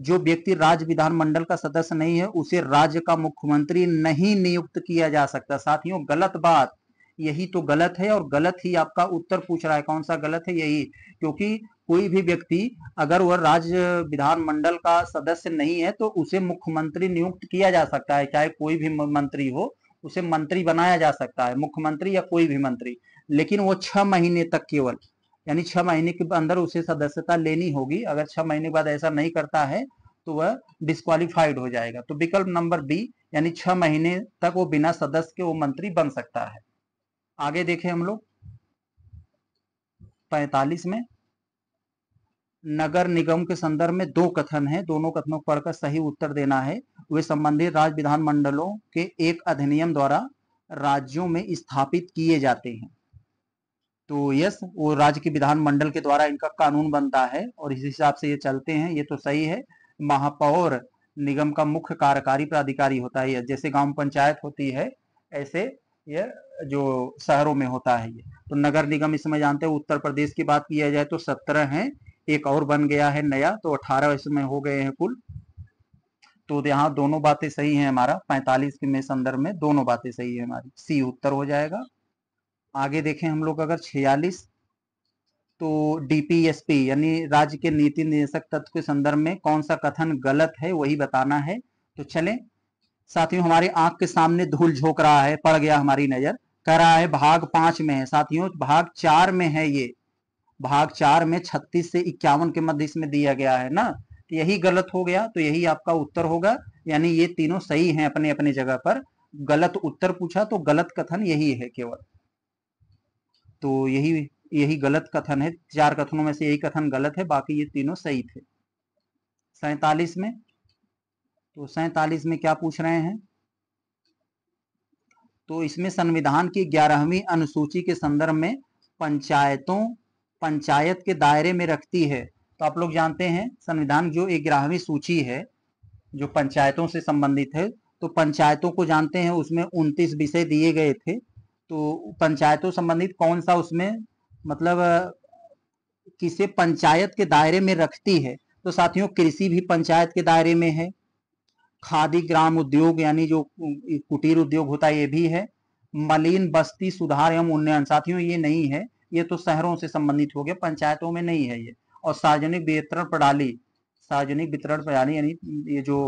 जो व्यक्ति राज्य विधानमंडल का सदस्य नहीं है उसे राज्य का मुख्यमंत्री नहीं नियुक्त किया जा सकता साथियों गलत बात यही तो गलत है और गलत ही आपका उत्तर पूछ रहा है कौन सा गलत है यही क्योंकि कोई भी व्यक्ति अगर वह राज्य विधानमंडल का सदस्य नहीं है तो उसे मुख्यमंत्री नियुक्त किया जा सकता है चाहे कोई भी मंत्री हो उसे मंत्री बनाया जा सकता है मुख्यमंत्री या कोई भी मंत्री लेकिन वो छह महीने तक केवल यानी छह महीने के अंदर उसे सदस्यता लेनी होगी अगर छह महीने बाद ऐसा नहीं करता है तो वह डिस्कालीफाइड हो जाएगा तो विकल्प नंबर बी यानी छह महीने तक वो बिना सदस्य के वो मंत्री बन सकता है आगे देखें हम लोग पैतालीस में नगर निगम के संदर्भ में दो कथन है दोनों कथनों को पढ़कर सही उत्तर देना है वे संबंधित राज्य विधानमंडलों के एक अधिनियम द्वारा राज्यों में स्थापित किए जाते हैं तो यस वो राज्य के विधानमंडल के द्वारा इनका कानून बनता है और इस हिसाब से ये चलते हैं ये तो सही है महापौर निगम का मुख्य कार्यकारी प्राधिकारी होता है जैसे गांव पंचायत होती है ऐसे ये जो शहरों में होता है ये तो नगर निगम इसमें जानते हैं उत्तर प्रदेश की बात किया जाए तो सत्रह हैं एक और बन गया है नया तो अठारह इसमें हो गए हैं कुल तो यहाँ दोनों बातें सही है हमारा पैंतालीस में संदर्भ में दोनों बातें सही है हमारी सी उत्तर हो जाएगा आगे देखें हम लोग अगर छियालीस तो डीपीएसपी यानी राज्य के नीति निदेशक तत्व के संदर्भ में कौन सा कथन गलत है वही बताना है तो चलें साथियों हमारी आंख के सामने धूल झोंक रहा है पड़ गया हमारी नजर कह रहा है भाग पांच में है साथियों भाग चार में है ये भाग चार में छत्तीस से इक्यावन के मध्य इसमें दिया गया है ना तो यही गलत हो गया तो यही आपका उत्तर होगा यानी ये तीनों सही हैं अपने अपने जगह पर गलत उत्तर पूछा तो गलत कथन यही है केवल तो यही यही गलत कथन है चार कथनों में से यही कथन गलत है बाकी ये तीनों सही थे सैतालीस में तो सैतालीस में क्या पूछ रहे हैं तो इसमें संविधान की ग्यारहवीं अनुसूची के संदर्भ में पंचायतों पंचायत के दायरे में रखती है तो आप लोग जानते हैं संविधान जो ग्यारहवीं सूची है जो पंचायतों से संबंधित है तो पंचायतों को जानते हैं उसमें उनतीस विषय दिए गए थे तो पंचायतों संबंधित कौन सा उसमें मतलब किसे पंचायत के दायरे में रखती है तो साथियों कृषि भी पंचायत के दायरे में है खादी ग्राम उद्योग यानी जो कुटीर उद्योग होता है ये भी है मलिन बस्ती सुधार एवं उन्नयन साथियों ये नहीं है ये तो शहरों से संबंधित हो गया पंचायतों में नहीं है ये और सार्वजनिक वितरण प्रणाली सार्वजनिक वितरण प्रणाली यानी ये जो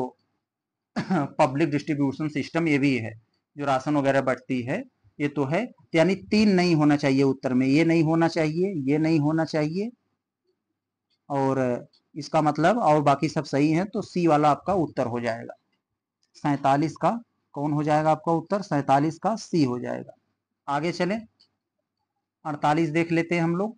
पब्लिक डिस्ट्रीब्यूशन सिस्टम ये भी है जो राशन वगैरह बढ़ती है ये तो है यानी तीन नहीं होना चाहिए उत्तर में ये नहीं होना चाहिए ये नहीं होना चाहिए और इसका मतलब और बाकी सब सही है तो सी वाला आपका उत्तर हो जाएगा सैतालीस का कौन हो जाएगा आपका उत्तर सैतालीस का सी हो जाएगा आगे चले अड़तालीस देख लेते हैं हम लोग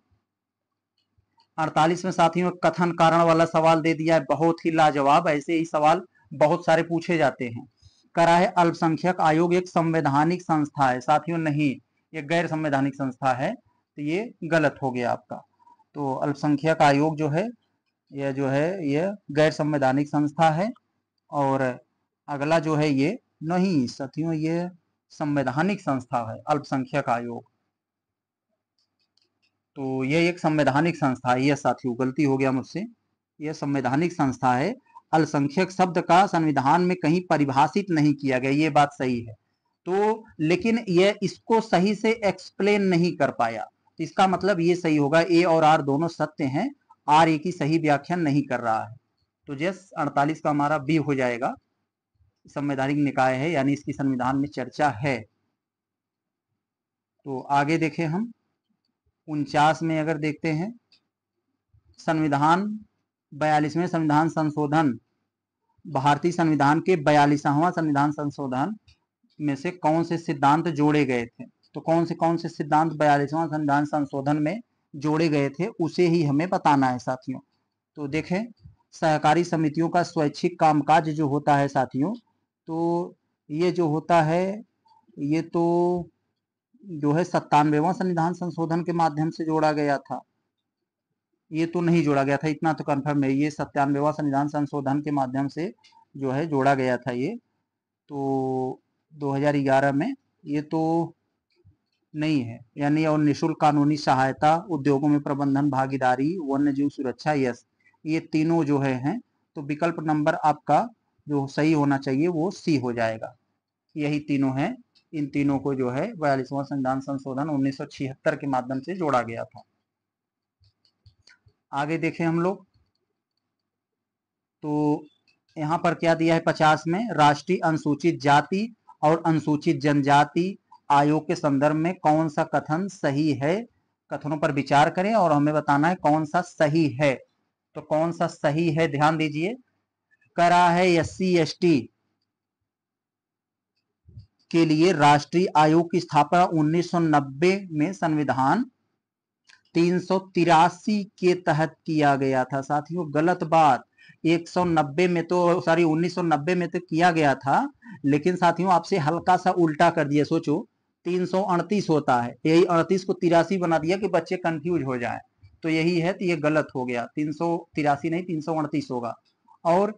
अड़तालीस में साथियों कथन कारण वाला सवाल दे दिया है बहुत ही लाजवाब ऐसे ही सवाल बहुत सारे पूछे जाते हैं करा है अल्पसंख्यक आयोग एक संवैधानिक संस्था है साथियों नहीं ये गैर संवैधानिक संस्था है तो ये गलत हो गया आपका तो अल्पसंख्यक आयोग जो है यह जो है यह गैर संवैधानिक संस्था है और अगला जो है ये नहीं साथियों ये संवैधानिक संस्था है अल्पसंख्यक आयोग तो यह एक संवैधानिक संस्था है यह साथियों गलती हो गया मुझसे यह संवैधानिक संस्था है अल्पसंख्यक शब्द का संविधान में कहीं परिभाषित नहीं किया गया ये बात सही है तो लेकिन यह इसको सही से एक्सप्लेन नहीं कर पाया इसका मतलब ये सही होगा ए और आर दोनों सत्य हैं आर ए की सही व्याख्या नहीं कर रहा है तो जैस अड़तालीस का हमारा बी हो जाएगा संवैधानिक निकाय है यानी इसकी संविधान में चर्चा है तो आगे देखें हम उनचास में अगर देखते हैं संविधान बयालीसवें संविधान संशोधन भारतीय संविधान के बयालीसवां संविधान संशोधन में से कौन से सिद्धांत जोड़े गए थे तो कौन से कौन से सिद्धांत बयालीसवां संविधान संशोधन में जोड़े गए थे उसे ही हमें बताना है साथियों तो देखें सहकारी समितियों का स्वैच्छिक कामकाज जो होता है साथियों तो ये जो होता है ये तो जो है सत्तानवेवा संविधान संशोधन के माध्यम से जोड़ा गया था ये तो नहीं जोड़ा गया था इतना तो कन्फर्म है ये सत्यानवेवा संविधान संशोधन के माध्यम से जो है जोड़ा गया था ये तो 2011 में ये तो नहीं है यानी और निशुल्क कानूनी सहायता उद्योगों में प्रबंधन भागीदारी वन्य जीव सुरक्षा यस ये तीनों जो है हैं तो विकल्प नंबर आपका जो सही होना चाहिए वो सी हो जाएगा यही तीनों हैं इन तीनों को जो है बयालीसवां संविधान संशोधन 1976 के माध्यम से जोड़ा गया था आगे देखें हम लोग तो यहाँ पर क्या दिया है पचास में राष्ट्रीय अनुसूचित जाति और अनुसूचित जनजाति आयोग के संदर्भ में कौन सा कथन सही है कथनों पर विचार करें और हमें बताना है कौन सा सही है तो कौन सा सही है ध्यान दीजिए करा है एस सी एस टी के लिए राष्ट्रीय आयोग की स्थापना 1990 में संविधान तीन के तहत किया गया था साथियों गलत बात 190 में तो सॉरी 1990 में तो किया गया था लेकिन साथियों आपसे हल्का सा उल्टा कर दिया सोचो तीन होता है यही अड़तीस को तिरासी बना दिया कि बच्चे कंफ्यूज हो जाए तो यही है तो ये गलत हो गया तीन नहीं तीन होगा और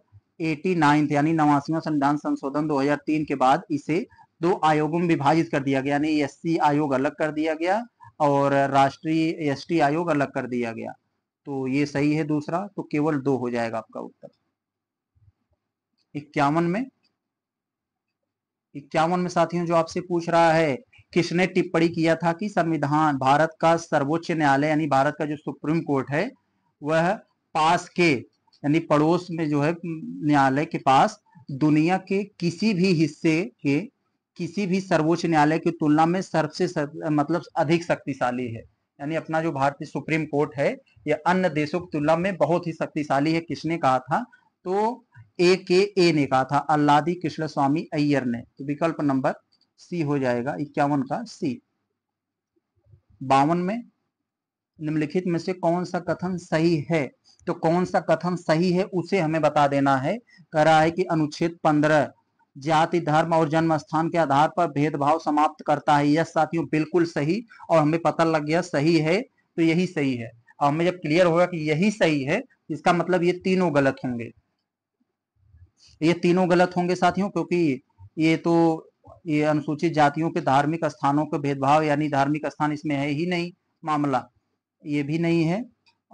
एटी नाइन्थ यानी नवासीवा संविधान संशोधन 2003 के बाद इसे दो आयोगों में विभाजित कर दिया गया यानी एस आयोग अलग कर दिया गया और राष्ट्रीय एस आयोग अलग कर दिया गया तो ये सही है दूसरा तो केवल दो हो जाएगा आपका उत्तर इक्यावन में इक्यावन में साथियों जो आपसे पूछ रहा है किसने टिप्पणी किया था कि संविधान भारत का सर्वोच्च न्यायालय यानी भारत का जो सुप्रीम कोर्ट है वह पास के यानी पड़ोस में जो है न्यायालय के पास दुनिया के किसी भी हिस्से के किसी भी सर्वोच्च न्यायालय की तुलना में सबसे मतलब अधिक शक्तिशाली है यानी अपना जो भारतीय सुप्रीम कोर्ट है यह अन्य देशों की तुलना में बहुत ही शक्तिशाली है किसने कहा था तो ए के ए ने कहा था अल्लादी कृष्ण स्वामी अय्यर ने तो विकल्प नंबर सी हो जाएगा इक्यावन का सी बावन में निम्नलिखित में से कौन सा कथन सही है तो कौन सा कथन सही है उसे हमें बता देना है कह रहा है कि अनुच्छेद पंद्रह जाति धर्म और जन्म स्थान के आधार पर भेदभाव समाप्त करता है यह साथियों बिल्कुल सही और हमें पता लग गया सही है तो यही सही है और हमें जब क्लियर होगा कि यही सही है इसका मतलब ये तीनों गलत होंगे ये तीनों गलत होंगे साथियों क्योंकि ये तो ये अनुसूचित जातियों के धार्मिक स्थानों के भेदभाव यानी धार्मिक स्थान इसमें है ही नहीं मामला ये भी नहीं है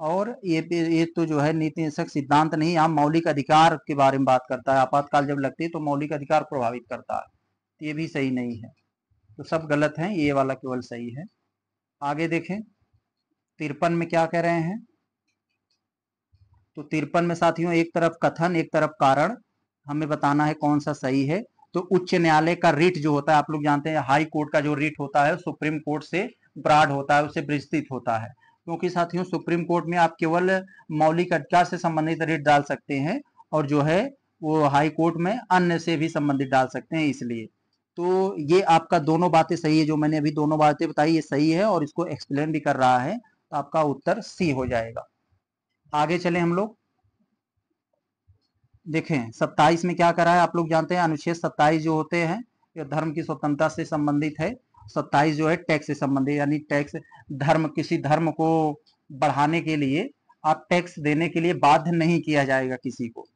और ये ये तो जो है नीति सिद्धांत नहीं यहाँ मौलिक अधिकार के बारे में बात करता है आपातकाल जब लगती है तो मौलिक अधिकार प्रभावित करता है तो ये भी सही नहीं है तो सब गलत है ये वाला केवल सही है आगे देखें तिरपन में क्या कह रहे हैं तो तिरपन में साथियों एक तरफ कथन एक तरफ कारण हमें बताना है कौन सा सही है तो उच्च न्यायालय का रिट जो होता है आप लोग जानते हैं हाई कोर्ट का जो रिट होता है सुप्रीम कोर्ट से ब्राड होता है उसे विस्तृत होता है क्योंकि साथियों सुप्रीम कोर्ट में आप केवल मौलिक अधिकार से संबंधित रिट डाल सकते हैं और जो है वो हाई कोर्ट में अन्य से भी संबंधित डाल सकते हैं इसलिए तो ये आपका दोनों बातें सही है जो मैंने अभी दोनों बातें बताई ये सही है और इसको एक्सप्लेन भी कर रहा है तो आपका उत्तर सी हो जाएगा आगे चले हम लोग देखें सत्ताईस में क्या करा है आप लोग जानते हैं अनुच्छेद सत्ताईस जो होते हैं ये धर्म की स्वतंत्रता से संबंधित है सत्ताईस जो है टैक्स से संबंधित यानी टैक्स धर्म किसी धर्म को बढ़ाने के लिए आप टैक्स देने के लिए बाध्य नहीं किया जाएगा किसी को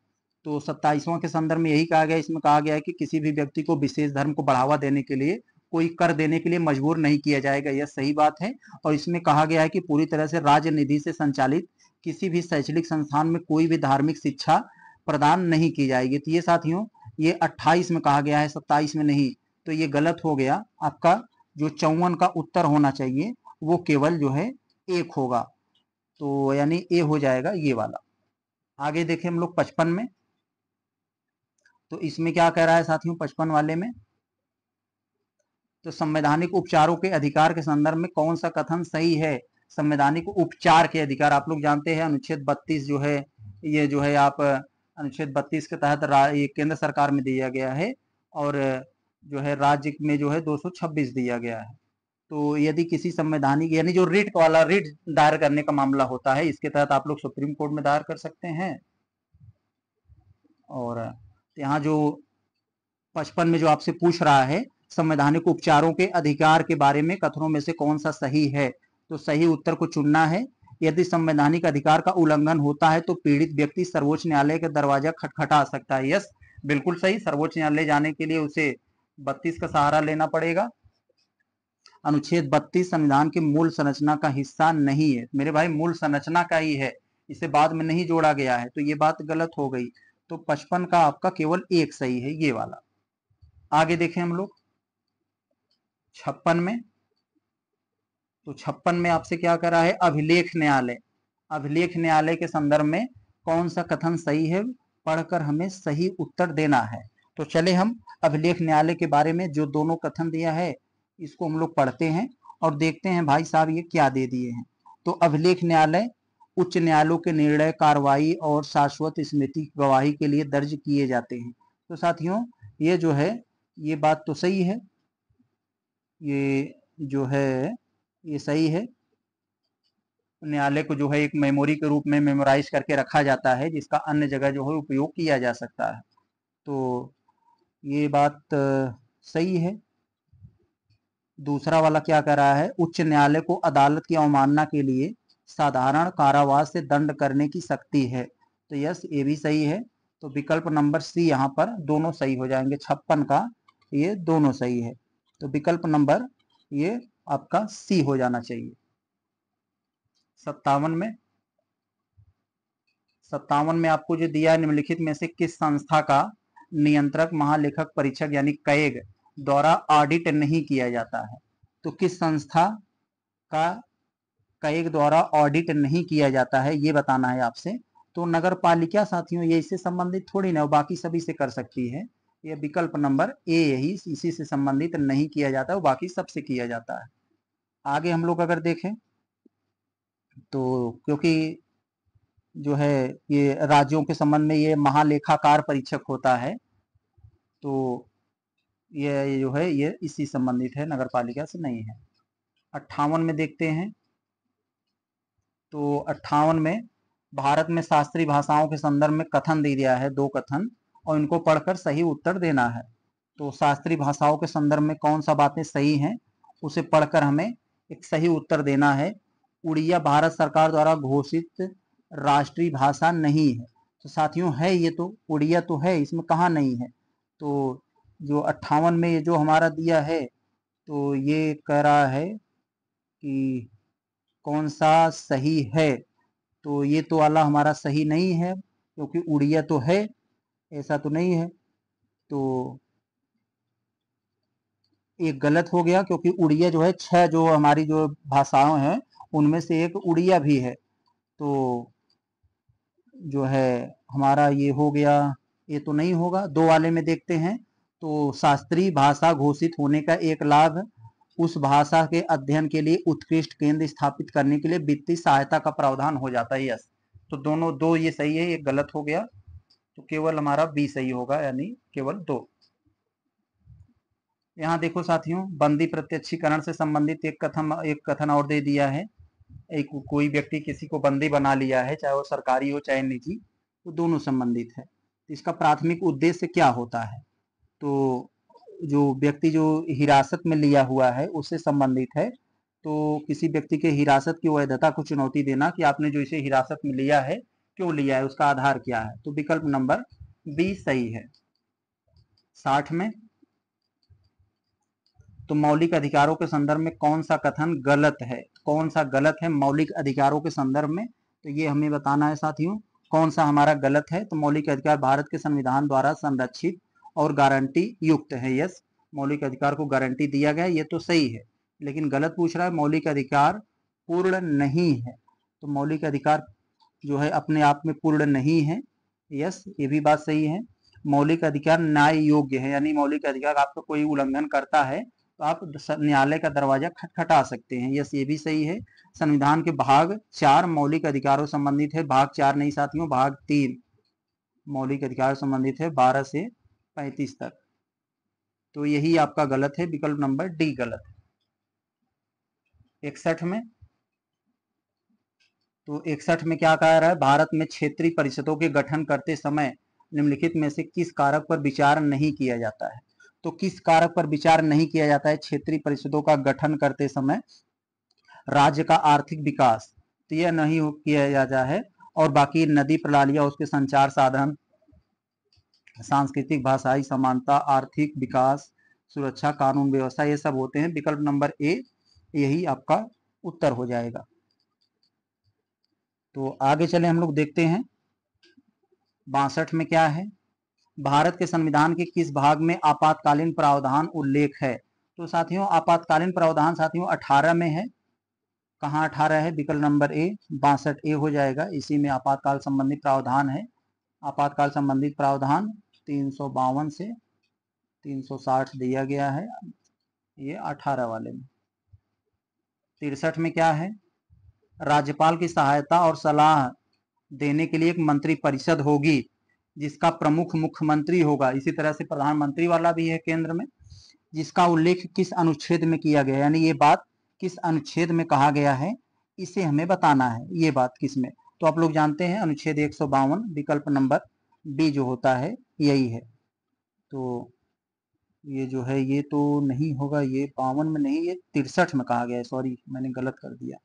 तो सत्ताईसवां के संदर्भ में यही कहा गया इसमें कहा गया है कि किसी भी व्यक्ति को विशेष धर्म को बढ़ावा देने के लिए कोई कर देने के लिए मजबूर नहीं किया जाएगा यह सही बात है और इसमें कहा गया है कि पूरी तरह से राज्य निधि से संचालित किसी भी शैक्षणिक संस्थान में कोई भी धार्मिक शिक्षा प्रदान नहीं की जाएगी तो ये साथियों ये अट्ठाईस में कहा गया है सत्ताईस में नहीं तो ये गलत हो गया आपका जो चौवन का उत्तर होना चाहिए वो केवल जो है एक होगा तो यानी ए हो जाएगा ये वाला आगे देखें हम लोग पचपन में तो इसमें क्या कह रहा है साथियों पचपन वाले में तो संवैधानिक उपचारों के अधिकार के संदर्भ में कौन सा कथन सही है संवैधानिक उपचार के अधिकार आप लोग जानते हैं अनुच्छेद 32 जो है ये जो है आप अनुच्छेद 32 के तहत ये केंद्र सरकार में दिया गया है और जो है राज्य में जो है 226 दिया गया है तो यदि किसी संवैधानिक यानी जो रिट वाला रिट दायर करने का मामला होता है इसके तहत आप लोग सुप्रीम कोर्ट में दायर कर सकते हैं और यहाँ जो पचपन में जो आपसे पूछ रहा है संवैधानिक उपचारों के अधिकार के बारे में कथनों में से कौन सा सही है तो सही उत्तर को चुनना है यदि संवैधानिक अधिकार का उल्लंघन होता है तो पीड़ित व्यक्ति सर्वोच्च न्यायालय का दरवाजा खटखटा सकता है यस बिल्कुल सही सर्वोच्च न्यायालय जाने के लिए उसे बत्तीस का सहारा लेना पड़ेगा अनुच्छेद बत्तीस संविधान की मूल संरचना का हिस्सा नहीं है मेरे भाई मूल संरचना का ही है इसे बाद में नहीं जोड़ा गया है तो ये बात गलत हो गई तो पचपन का आपका केवल एक सही है ये वाला आगे देखें हम लोग छप्पन में तो छप्पन में आपसे क्या करा है अभिलेख न्यायालय अभिलेख न्यायालय के संदर्भ में कौन सा कथन सही है पढ़कर हमें सही उत्तर देना है तो चले हम अभिलेख न्यायालय के बारे में जो दोनों कथन दिया है इसको हम लोग पढ़ते हैं और देखते हैं भाई साहब ये क्या दे दिए हैं तो अभिलेख न्यायालय उच्च न्यायालयों के निर्णय कार्रवाई और शाश्वत स्मृति गवाही के लिए दर्ज किए जाते हैं तो साथियों ये जो है ये बात तो सही है ये जो है ये सही है न्यायालय को जो है एक मेमोरी के रूप में मेमोराइज करके रखा जाता है जिसका अन्य जगह जो है उपयोग किया जा सकता है तो ये बात सही है दूसरा वाला क्या कह रहा है उच्च न्यायालय को अदालत की अवमानना के लिए साधारण कारावास से दंड करने की शक्ति है तो यस ये भी सही है तो विकल्प नंबर सी यहाँ पर दोनों सही हो जाएंगे छप्पन का ये दोनों सही है तो विकल्प नंबर ये आपका सी हो जाना चाहिए सत्तावन में सत्तावन में आपको जो दिया है निम्नलिखित में से किस संस्था का नियंत्रक महालेखक परीक्षक यानी कैग द्वारा ऑडिट नहीं किया जाता है तो किस संस्था का कैग द्वारा ऑडिट नहीं किया जाता है ये बताना है आपसे तो नगर पालिका साथियों ये इससे संबंधित थोड़ी ना बाकी सभी से कर सकती है ये विकल्प नंबर ए यही इसी से संबंधित नहीं किया जाता है बाकी सबसे किया जाता है आगे हम लोग अगर देखें तो क्योंकि जो है ये राज्यों के संबंध में ये महालेखाकार परीक्षक होता है तो ये जो है ये इसी संबंधित है नगर पालिका से नहीं है अट्ठावन में देखते हैं तो अट्ठावन में भारत में शास्त्रीय भाषाओं के संदर्भ में कथन दे दिया है दो कथन और इनको पढ़कर सही उत्तर देना है तो शास्त्रीय भाषाओं के संदर्भ में कौन सा बातें सही हैं उसे पढ़कर हमें एक सही उत्तर देना है उड़िया भारत सरकार द्वारा घोषित राष्ट्रीय भाषा नहीं है तो साथियों है ये तो उड़िया तो है इसमें कहाँ नहीं है तो जो अट्ठावन में ये जो हमारा दिया है तो ये कह रहा है कि कौन सा सही है तो ये तो वाला हमारा सही नहीं है क्योंकि उड़िया तो है ऐसा तो नहीं है तो एक गलत हो गया क्योंकि उड़िया जो है छह जो हमारी जो भाषाओं हैं उनमें से एक उड़िया भी है तो जो है हमारा ये हो गया ये तो नहीं होगा दो वाले में देखते हैं तो शास्त्रीय भाषा घोषित होने का एक लाभ उस भाषा के अध्ययन के लिए उत्कृष्ट केंद्र स्थापित करने के लिए वित्तीय सहायता का प्रावधान हो जाता है यस तो दोनों दो ये सही है एक गलत हो गया तो केवल हमारा बी सही होगा यानी केवल दो यहाँ देखो साथियों बंदी प्रत्यक्षीकरण से संबंधित एक कथन एक कथन और दे दिया है एक कोई व्यक्ति किसी को बंदी बना लिया है चाहे वो सरकारी हो चाहे निजी वो दोनों संबंधित है तो इसका प्राथमिक उद्देश्य क्या होता है तो जो व्यक्ति जो हिरासत में लिया हुआ है उससे संबंधित है तो किसी व्यक्ति के हिरासत की वैधता को चुनौती देना कि आपने जो इसे हिरासत में लिया है क्यों लिया है उसका आधार क्या है तो विकल्प नंबर बी सही है साठ में तो मौलिक अधिकारों के संदर्भ में कौन सा कथन गलत है कौन सा गलत है मौलिक अधिकारों के संदर्भ में तो ये हमें बताना है साथियों कौन सा हमारा गलत है तो मौलिक अधिकार भारत के संविधान द्वारा संरक्षित और गारंटी युक्त है यस मौलिक अधिकार को गारंटी दिया गया ये तो सही है लेकिन गलत पूछ रहा है मौलिक अधिकार पूर्ण नहीं है तो मौलिक अधिकार जो है अपने आप में पूर्ण नहीं है यस ये भी बात सही है मौलिक अधिकार न्याय योग्य है यानी मौलिक अधिकार आपका कोई उल्लंघन करता है तो आप न्यायालय का दरवाजा खटखटा सकते हैं यस ये भी सही है संविधान के भाग चार मौलिक अधिकारों संबंधित है भाग चार नहीं साथियों भाग तीन मौलिक अधिकार संबंधित है बारह से पैंतीस तक तो यही आपका गलत है विकल्प नंबर डी गलत है इकसठ में तो इकसठ में क्या कह रहा है भारत में क्षेत्रीय परिषदों के गठन करते समय निम्नलिखित में से किस कारक पर विचार नहीं किया जाता है तो किस कारक पर विचार नहीं किया जाता है क्षेत्रीय परिषदों का गठन करते समय राज्य का आर्थिक विकास तो यह नहीं किया जाता है और बाकी नदी प्रणालियां उसके संचार साधन सांस्कृतिक भाषाई समानता आर्थिक विकास सुरक्षा कानून व्यवस्था ये सब होते हैं विकल्प नंबर ए यही आपका उत्तर हो जाएगा तो आगे चले हम लोग देखते हैं बासठ में क्या है भारत के संविधान के किस भाग में आपातकालीन प्रावधान उल्लेख है तो साथियों आपातकालीन प्रावधान साथियों अठारह में है कहाँ अठारह है विकल्प नंबर ए बासठ ए हो जाएगा इसी में आपातकाल संबंधी प्रावधान है आपातकाल संबंधित प्रावधान तीन से 360 दिया गया है ये 18 वाले में तिरसठ में क्या है राज्यपाल की सहायता और सलाह देने के लिए एक मंत्रिपरिषद होगी जिसका प्रमुख मुख्यमंत्री होगा इसी तरह से प्रधानमंत्री वाला भी है केंद्र में जिसका उल्लेख किस अनुच्छेद में किया गया यानी ये बात किस अनुच्छेद में कहा गया है इसे हमें बताना है ये बात किस में तो आप लोग जानते हैं अनुच्छेद एक विकल्प नंबर बी जो होता है यही है तो ये जो है ये तो नहीं होगा ये बावन में नहीं ये तिरसठ में कहा गया है सॉरी मैंने गलत कर दिया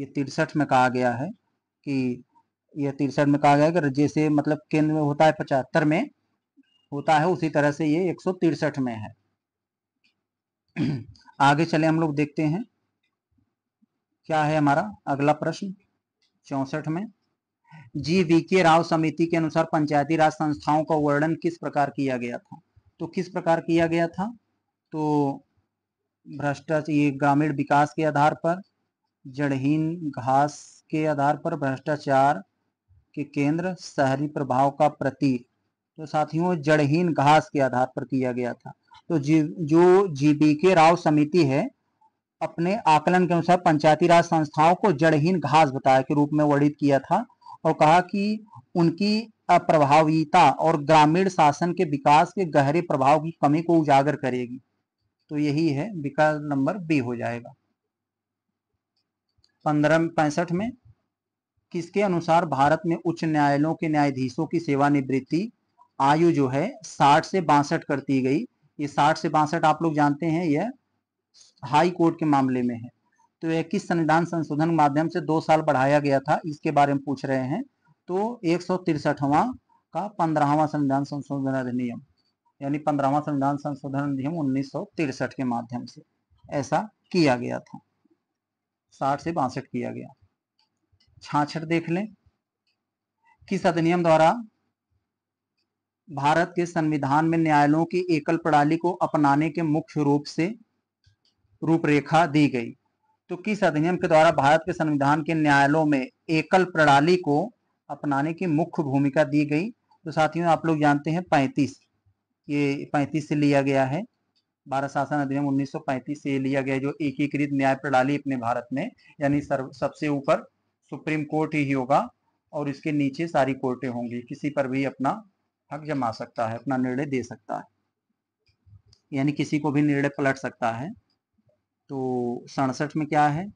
ये तिरसठ में कहा गया है कि यह तिरसठ में कहा गया कि जैसे मतलब केंद्र में होता है पचहत्तर में होता है उसी तरह से ये एक सौ तिरसठ में है आगे चले हम लोग देखते हैं क्या है हमारा अगला प्रश्न चौसठ में जी वी के राव समिति के अनुसार पंचायती राज संस्थाओं का वर्णन किस प्रकार किया गया था तो किस प्रकार किया गया था तो भ्रष्टाचार ये ग्रामीण विकास के आधार पर जड़हीन घास के आधार पर भ्रष्टाचार के केंद्र शहरी प्रभाव का प्रतीक तो साथियों जड़हीन घास के आधार पर किया गया था तो जी, जो जीबी के राव समिति है अपने आकलन के अनुसार पंचायती राज संस्थाओं को जड़हीन घास बताया के रूप में वर्णित किया था और कहा कि उनकी अप्रभावीता और ग्रामीण शासन के विकास के गहरे प्रभाव की कमी को उजागर करेगी तो यही है विकल्प नंबर बी हो जाएगा पंद्रह पैंसठ में किसके अनुसार भारत में उच्च न्यायालयों के न्यायाधीशों की सेवानिवृत्ति आयु जो है साठ से बासठ कर दी गई ये साठ से बासठ आप लोग जानते हैं यह हाई कोर्ट के मामले में है तो यह किस संविधान संशोधन माध्यम से दो साल बढ़ाया गया था इसके बारे में पूछ रहे हैं तो एक का पंद्रहवा संविधान संशोधन अधिनियम यानी पंद्रहवा संविधान संशोधन अधिनियम उन्नीस के माध्यम से ऐसा किया गया था साठ से बासठ किया गया छाछठ देख लें किस अधिनियम द्वारा भारत के संविधान में न्यायालयों की एकल प्रणाली को अपनाने के मुख्य रूप से रूपरेखा दी गई तो किस अधिनियम के द्वारा भारत के संविधान के न्यायालयों में एकल प्रणाली को अपनाने की मुख्य भूमिका दी गई तो साथियों आप लोग जानते हैं पैंतीस ये पैंतीस से लिया गया है भारत शासन अधिनियम 1935 से लिया गया जो एकीकृत न्याय प्रणाली अपने भारत में यानी सबसे ऊपर सुप्रीम कोर्ट ही होगा और इसके नीचे सारी कोर्टें होंगी किसी पर भी अपना हक जमा सकता है अपना निर्णय दे सकता है यानी किसी को भी निर्णय पलट सकता है तो सड़सठ में क्या है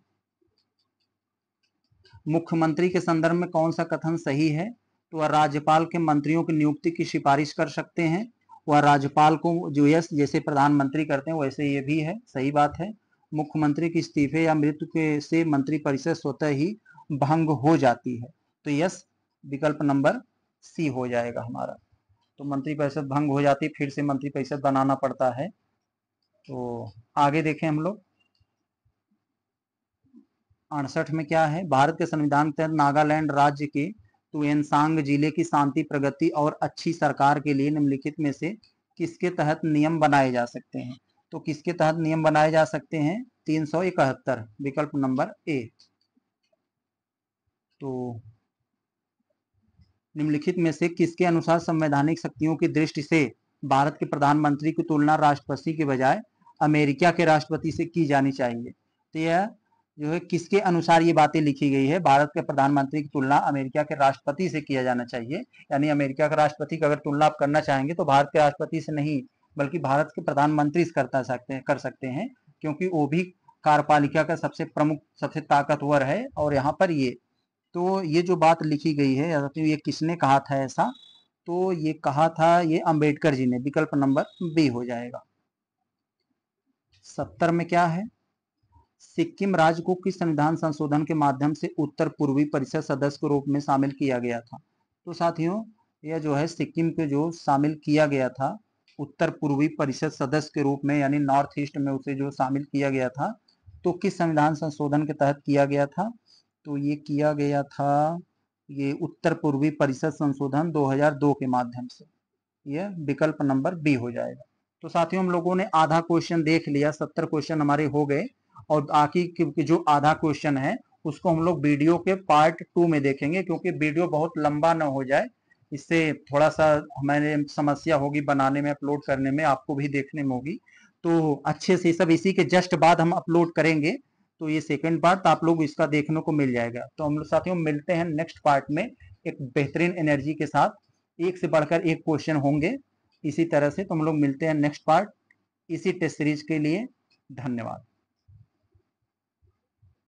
मुख्यमंत्री के संदर्भ में कौन सा कथन सही है तो वह राज्यपाल के मंत्रियों की नियुक्ति की सिफारिश कर सकते हैं वह राज्यपाल को जो यस जैसे प्रधानमंत्री करते हैं वैसे ये भी है सही बात है मुख्यमंत्री के इस्तीफे या मृत्यु के से मंत्रिपरिषद स्वतः ही भंग हो जाती है तो यस विकल्प नंबर सी हो जाएगा हमारा तो मंत्री परिषद भंग हो जाती फिर से मंत्री परिषद बनाना पड़ता है तो आगे देखें हम लोग अड़सठ में क्या है भारत के संविधान के तहत नागालैंड राज्य के तुएनसांग जिले की शांति प्रगति और अच्छी सरकार के लिए निम्नलिखित में से किसके तहत नियम बनाए जा सकते हैं तो किसके तहत नियम बनाए जा सकते हैं तीन सौ इकहत्तर विकल्प नंबर ए तो निम्नलिखित में से किसके अनुसार संवैधानिक शक्तियों की दृष्टि से भारत के प्रधानमंत्री की तुलना राष्ट्रपति के बजाय अमेरिका के राष्ट्रपति से की जानी चाहिए तो यह जो है किसके अनुसार ये बातें लिखी गई है भारत के प्रधानमंत्री की तुलना अमेरिका के राष्ट्रपति से किया जाना चाहिए यानी अमेरिका के राष्ट्रपति की अगर तुलना आप करना चाहेंगे तो भारत के राष्ट्रपति से नहीं बल्कि भारत के प्रधानमंत्री से करता सकते कर सकते हैं क्योंकि वो भी कार्यपालिका का सबसे प्रमुख सबसे ताकतवर है और यहाँ पर ये तो ये जो बात लिखी गई है तो ये किसने कहा था ऐसा तो ये कहा था ये अंबेडकर जी ने विकल्प नंबर बी हो जाएगा सत्तर में क्या है सिक्किम राज्य को किस संविधान संशोधन के माध्यम से उत्तर पूर्वी परिषद सदस्य के रूप में शामिल किया गया था तो साथियों यह जो है सिक्किम को जो शामिल किया गया था उत्तर पूर्वी परिषद सदस्य के रूप में यानी नॉर्थ ईस्ट में उसे जो शामिल किया गया था तो किस संविधान संशोधन के तहत किया गया था तो ये किया गया था ये उत्तर पूर्वी परिषद संशोधन 2002 के माध्यम से ये विकल्प नंबर बी हो जाएगा तो साथियों हम लोगों ने आधा क्वेश्चन देख लिया सत्तर क्वेश्चन हमारे हो गए और आखिर जो आधा क्वेश्चन है उसको हम लोग वीडियो के पार्ट टू में देखेंगे क्योंकि वीडियो बहुत लंबा ना हो जाए इससे थोड़ा सा हमारे समस्या होगी बनाने में अपलोड करने में आपको भी देखने में होगी तो अच्छे से सब इसी के जस्ट बाद हम अपलोड करेंगे तो ये सेकेंड पार्ट आप लोग इसका देखने को मिल जाएगा तो हम लोग साथियों मिलते हैं नेक्स्ट पार्ट में एक बेहतरीन एनर्जी के साथ एक से बढ़कर एक क्वेश्चन होंगे इसी तरह से तो हम लोग मिलते हैं नेक्स्ट पार्ट इसी टेस्ट सीरीज के लिए धन्यवाद